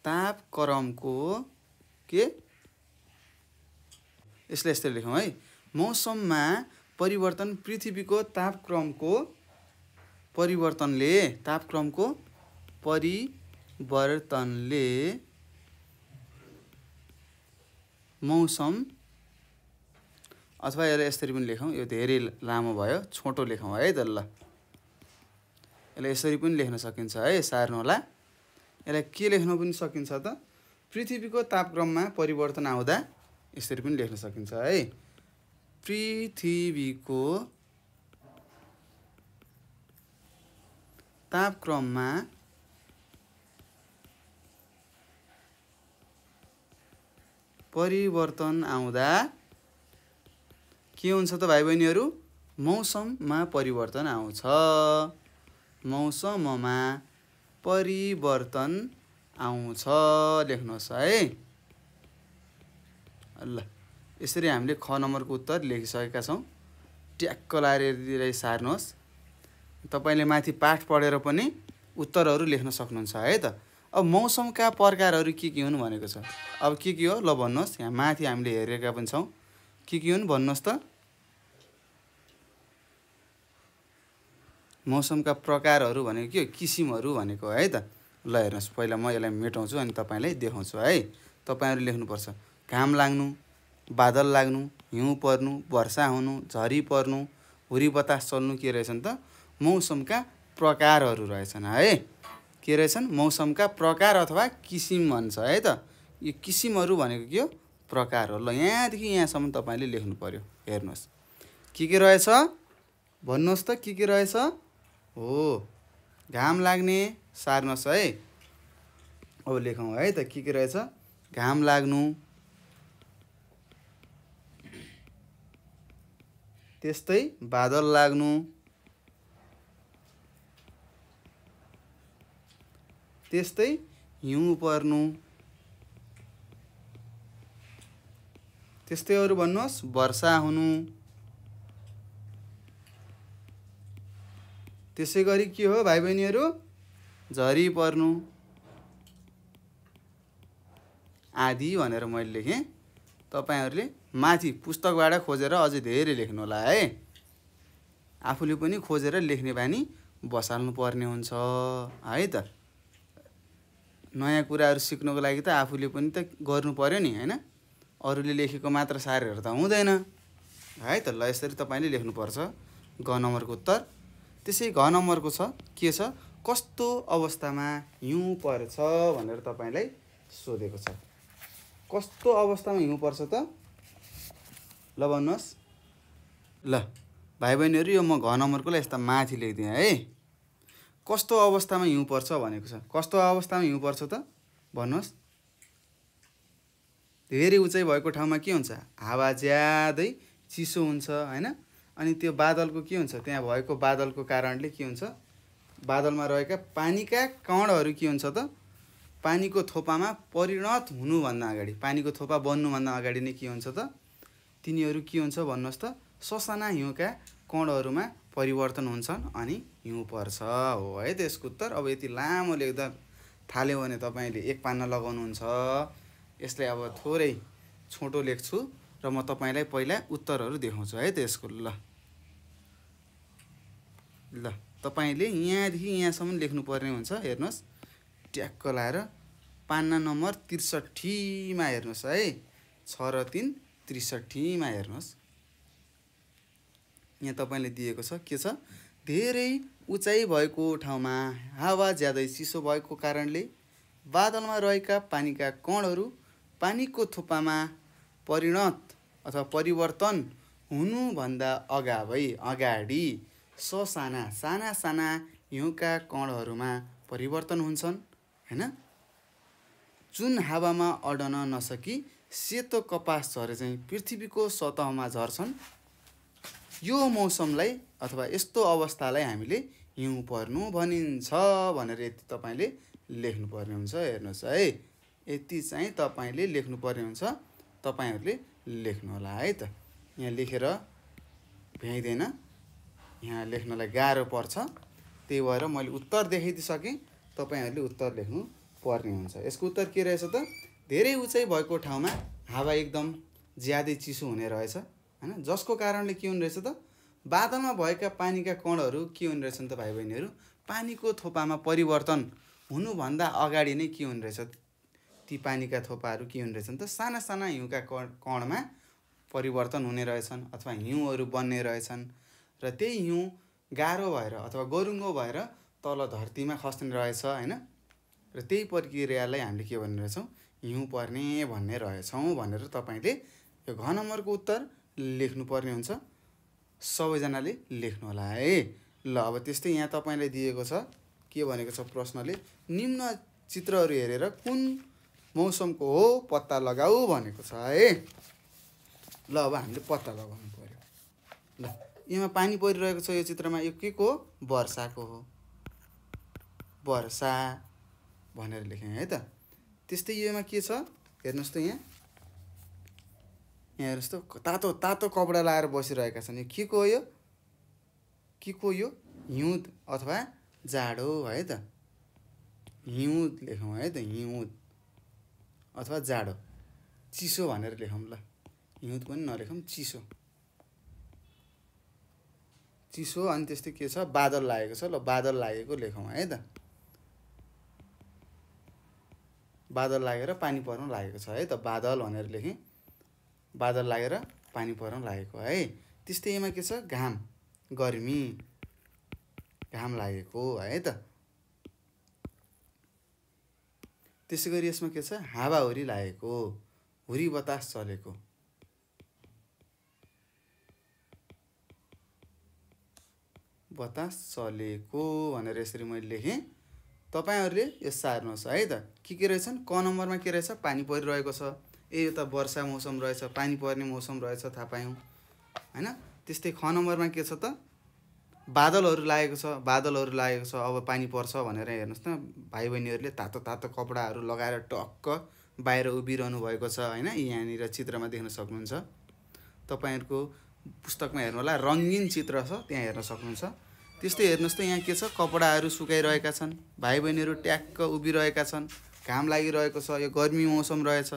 तापक्रमको के यसले यस्तै लेखौँ है मौसममा परिवर्तन पृथ्वीको तापक्रमको परिवर्तनले तापक्रमको परिवर्तनले मौसम अथवा यसलाई यसरी पनि लेखौँ यो धेरै लामो भयो छोटो लेखौँ है त ल यसलाई यसरी पनि लेख्न सकिन्छ है सार्नुहोला यसलाई के लेख्न पनि सकिन्छ त पृथ्वीको तापक्रममा परिवर्तन आउँदा यसरी पनि लेख्न सकिन्छ है पृथ्वीको तापक्रममा परिवर्तन आउँदा के हुन्छ त भाइ बहिनीहरू मौसममा परिवर्तन आउँछ मौसममा परिवर्तन आउँछ लेख्नुहोस् है ल यसरी हामीले ख नम्बरको उत्तर लेखिसकेका छौँ ट्याक्क लाएर सार्नुहोस् तपाईँले माथि पाठ पढेर पनि उत्तरहरू लेख्न सक्नुहुन्छ है त अब मौसमका प्रकारहरू के के हुन् भनेको छ अब के के हो ल भन्नुहोस् यहाँ माथि हामीले हेरेका पनि छौँ के के हुन् भन्नुहोस् त मौसमका प्रकारहरू भनेको के हो किसिमहरू भनेको है त ल हेर्नुहोस् पहिला म यसलाई मेटाउँछु अनि तपाईँलाई देखाउँछु है तपाईँहरू लेख्नुपर्छ घाम लाग्नु बादल लाग्नु हिउँ पर्नु वर्षा हुनु झरी पर्नु हुरी बतास चल्नु के रहेछन् त मौसमका प्रकारहरू रहेछन् है के रहेछन् मौसमका प्रकार अथवा किसिम भन्छ है त यो किसिमहरू भनेको के हो प्रकार हो ल यहाँदेखि यहाँसम्म तपाईँले लेख्नु पऱ्यो हेर्नुहोस् के के रहेछ भन्नुहोस् त के के रहेछ हो घाम लाग्ने सार्नुहोस् है अब लेखौँ है त के के रहेछ घाम लाग्नु त्यस्तै बादल लाग्नु त्यस्तै हिउँ पर्नु त्यस्तै अरू भन्नुहोस् वर्षा हुनु त्यसै गरी के हो भाइ बहिनीहरू झरी पर्नु आदि भनेर मैले लेखेँ तपाईँहरूले माथि पुस्तकबाट खोजेर अझै धेरै लेख्नु होला है आफूले पनि खोजेर लेख्ने बानी बसाल्नु पर्ने हुन्छ है त नयाँ कुराहरू सिक्नुको लागि त आफूले पनि त गर्नु पऱ्यो नि होइन अरूले लेखेको मात्र सारेहरू त हुँदैन है त ल यसरी तपाईँले लेख्नुपर्छ घ नम्बरको उत्तर त्यसै घ नम्बरको छ के छ कस्तो अवस्थामा हिउँ पर्छ भनेर तपाईँलाई सोधेको छ कस्तो अवस्थामा हिउँ पर्छ त ल भन्नुहोस् ल भाइ बहिनीहरू यो म घ नम्बरकोलाई यस्ता माथि लेखिदिएँ है कस्तो अवस्थामा हिउँ पर्छ भनेको छ कस्तो अवस्थामा हिउँ पर्छ त भन्नुहोस् धेरै उचाइ भएको ठाउँमा के हुन्छ हावा ज्यादै चिसो हुन्छ होइन अनि त्यो बादलको के हुन्छ त्यहाँ भएको बादलको कारणले के हुन्छ बादलमा रहेका पानीका कणहरू के हुन्छ त पानीको थोपामा परिणत हुनुभन्दा अगाडि पानीको थोपा बन्नुभन्दा अगाडि नै के हुन्छ त तिनीहरू के हुन्छ भन्नुहोस् त ससाना हिउँका कणहरूमा परिवर्तन हुन्छन् अनि हिउँ पर्छ हो है त्यसको उत्तर अब यति लामो लेख्दा थाल्यो भने तपाईँले एक पाना लगाउनुहुन्छ यसलाई अब थोरै छोटो लेख्छु र म तपाईँलाई पहिला उत्तरहरू देखाउँछु है त्यसको ल ल तपाईँले यहाँदेखि यहाँसम्म लेख्नुपर्ने हुन्छ हेर्नुहोस् ट्याक्क लाएर पान्ना नम्बर त्रिसठीमा हेर्नुहोस् है छ र तिन त्रिसठीमा हेर्नुहोस् यहाँ तपाईँले दिएको छ के छ धेरै उचाइ भएको ठाउँमा हावा ज्यादै चिसो भएको कारणले बादलमा रहेका पानीका कणहरू पानीको थोपामा परिणत अथवा परिवर्तन हुनुभन्दा अगावै अगाडि ससाना साना साना हिउँका कणहरूमा परिवर्तन हुन्छन् होइन जुन हावामा अडन नसकी सेतो कपास झरे चाहिँ पृथ्वीको सतहमा झर्छन् यो मौसमलाई अथवा यस्तो अवस्थालाई हामीले हिउँ पर्नु भनिन्छ भनेर यति तपाईँले लेख्नुपर्ने हुन्छ हेर्नुहोस् है यति चाहिँ तपाईँले लेख्नुपर्ने हुन्छ तपाईँहरूले लेख्नु होला है त यहाँ लेखेर भ्याइँदैन यहाँ लेख्नलाई गाह्रो पर्छ त्यही भएर मैले उत्तर देखाइदिइसकेँ तपाईँहरूले उत्तर लेख्नु पर्ने हुन्छ यसको उत्तर के रहेछ त धेरै उचाइ भएको ठाउँमा हावा एकदम ज्यादै चिसो हुने रहेछ होइन जसको कारणले के हुने रहेछ त बादलमा भएका पानीका कणहरू के हुने रहेछन् त भाइ बहिनीहरू पानीको थोपामा परिवर्तन हुनुभन्दा अगाडि नै के हुने रहेछ ती पानीका थोपाहरू के हुने रहेछन् त साना साना हिउँका कण कणमा परिवर्तन हुने रहेछन् अथवा हिउँहरू बन्ने रहेछन् र त्यही हिउँ गाह्रो भएर अथवा गरुङ्गो भएर तल धरतीमा खस्ने रहेछ होइन र त्यही प्रक्रियालाई हामीले के भन्ने रहेछौँ हिउँ पर्ने भन्ने रहेछौँ भनेर तपाईँले यो घ नम्बरको उत्तर लेख्नुपर्ने हुन्छ सबैजनाले लेख्नु होला है ल अब त्यस्तै यहाँ तपाईँलाई दिएको छ के भनेको छ प्रश्नले निम्न चित्रहरू हेरेर कुन मौसमको हो पत्ता लगाऊ भनेको छ है ल अब हामीले पत्ता लगाउनु पऱ्यो ल यहाँ पानी परिरहेको छ यो चित्रमा यो के को वर्षाको हो वर्षा भनेर लेखेँ है त त्यस्तै योमा के छ हेर्नुहोस् त यहाँ यहाँ यस्तो तातो तातो कपडा लाएर बसिरहेका छन् यो के को यो के को यो हिउँद अथवा जाडो है त हिउँद लेखौँ है त हिउँद अथवा जाडो चिसो भनेर लेखौँ ल हिउँद पनि नलेखौँ चिसो चिसो अनि त्यस्तै के छ बादल लागेको छ ल बादल लागेको लेखौँ है त बादल लागेर पानी पर्नु लागेको छ है त बादल भनेर लेखेँ बादल लागेर पानी पर्न लागेको है त्यस्तै यहाँ के छ घाम गर्मी घाम लागेको है त त्यसै गरी यसमा के छ हावाहुरी लागेको हुरी बतास चलेको बतास चलेको भनेर यसरी मैले लेखेँ तपाईँहरूले यो सार्नुहोस् है त के के रहेछन् क नम्बरमा के रहेछ पानी परिरहेको छ ए यो त वर्षा मौसम रहेछ पानी पर्ने मौसम रहेछ थाहा पायौँ होइन त्यस्तै ख नम्बरमा के छ त बादलहरू लागेको छ बादलहरू लागेको छ अब पानी पर्छ भनेर हेर्नुहोस् त भाइ बहिनीहरूले तातो तातो कपडाहरू लगाएर टक्क बाहिर उभिरहनु भएको छ होइन यहाँनिर चित्रमा देख्न सक्नुहुन्छ तपाईँहरूको पुस्तकमा हेर्नु होला रङ्गिन चित्र छ त्यहाँ हेर्न सक्नुहुन्छ त्यस्तै हेर्नुहोस् त यहाँ के छ कपडाहरू सुकाइरहेका छन् भाइ बहिनीहरू ट्याक्क उभिरहेका छन् घाम लागिरहेको छ यो गर्मी मौसम रहेछ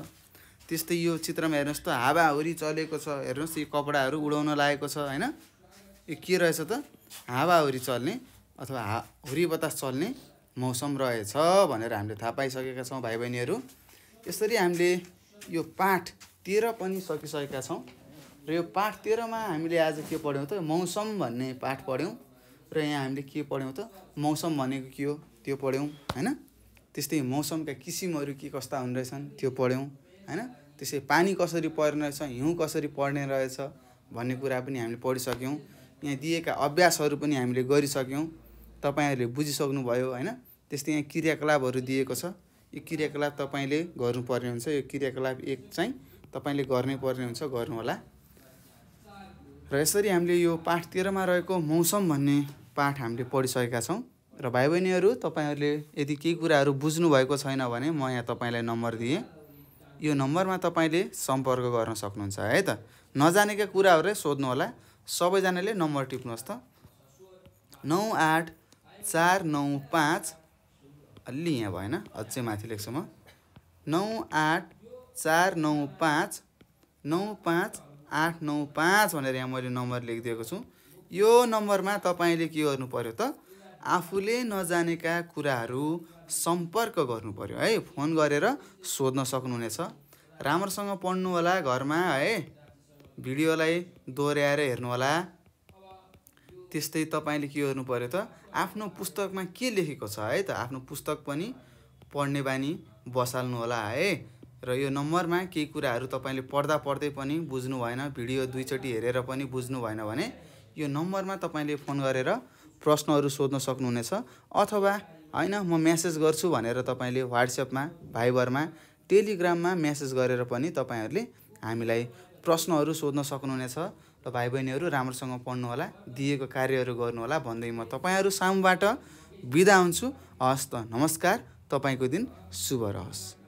त्यस्तै यो चित्रमा हेर्नुहोस् त हावाहुरी चलेको छ हेर्नुहोस् यो कपडाहरू उडाउन लागेको छ होइन यो के रहेछ त हावाहुरी चल्ने अथवा हा हुरी बतास चल्ने मौसम रहेछ भनेर हामीले थाहा पाइसकेका छौँ भाइ बहिनीहरू यसरी हामीले यो पाठ तेह्र पनि सकिसकेका छौँ र यो पाठ तेह्रमा हामीले आज के पढ्यौँ त मौसम भन्ने पाठ पढ्यौँ र यहाँ हामीले के पढ्यौँ त मौसम भनेको के हो त्यो पढ्यौँ होइन त्यस्तै मौसमका किसिमहरू के कस्ता हुने रहेछन् त्यो पढ्यौँ होइन त्यसै पानी कसरी पर्ने रहेछ हिउँ कसरी पर्ने रहेछ भन्ने कुरा पनि हामीले पढिसक्यौँ यहाँ दिएका अभ्यासहरू पनि हामीले गरिसक्यौँ तपाईँहरूले बुझिसक्नुभयो होइन त्यस्तै यहाँ क्रियाकलापहरू दिएको छ यो क्रियाकलाप तपाईँले गर्नुपर्ने हुन्छ यो क्रियाकलाप एक चाहिँ तपाईँले गर्नै पर्ने हुन्छ गर्नुहोला र यसरी हामीले यो पाठ तेह्रमा रहेको मौसम भन्ने पाठ हामीले पढिसकेका छौँ र भाइ बहिनीहरू तपाईँहरूले यदि केही कुराहरू बुझ्नुभएको छैन भने म यहाँ तपाईँलाई नम्बर दिएँ यो नम्बरमा तपाईँले सम्पर्क गर्न सक्नुहुन्छ है त नजानेका कुराहरू होला सबैजनाले नम्बर टिप्नुहोस् त नौ आठ चार नौ पाँच अलि यहाँ भएन अझै माथि लेख्छु म नौ आठ चार नौ पाँच नौ पाँच आठ नौ पाँच भनेर यहाँ मैले नम्बर लेखिदिएको छु यो नम्बरमा तपाईँले के गर्नु पऱ्यो त आफूले नजानेका कुराहरू सम्पर्क गर्नु पऱ्यो है फोन गरेर सोध्न सक्नुहुनेछ राम्रोसँग पढ्नु होला घरमा है भिडियोलाई दोहोऱ्याएर होला त्यस्तै तपाईँले के गर्नु पऱ्यो त आफ्नो पुस्तकमा के लेखेको छ है त आफ्नो पुस्तक पनि पढ्ने बानी बसाल्नु होला है र यो नम्बरमा केही कुराहरू तपाईँले पढ्दा पढ्दै पनि बुझ्नु भएन भिडियो दुईचोटि हेरेर पनि बुझ्नु भएन भने यो नम्बरमा तपाईँले फोन गरेर प्रश्नहरू सोध्न सक्नुहुनेछ अथवा होइन म म्यासेज गर्छु भनेर तपाईँले वाट्सएपमा भाइबरमा टेलिग्राममा म्यासेज गरेर पनि तपाईँहरूले हामीलाई प्रश्नहरू सोध्न सक्नुहुनेछ र भाइ बहिनीहरू राम्रोसँग पढ्नुहोला दिएको कार्यहरू गर्नुहोला भन्दै म तपाईँहरू सामुबाट बिदा हुन्छु हस् त नमस्कार तपाईँको दिन शुभ रहोस्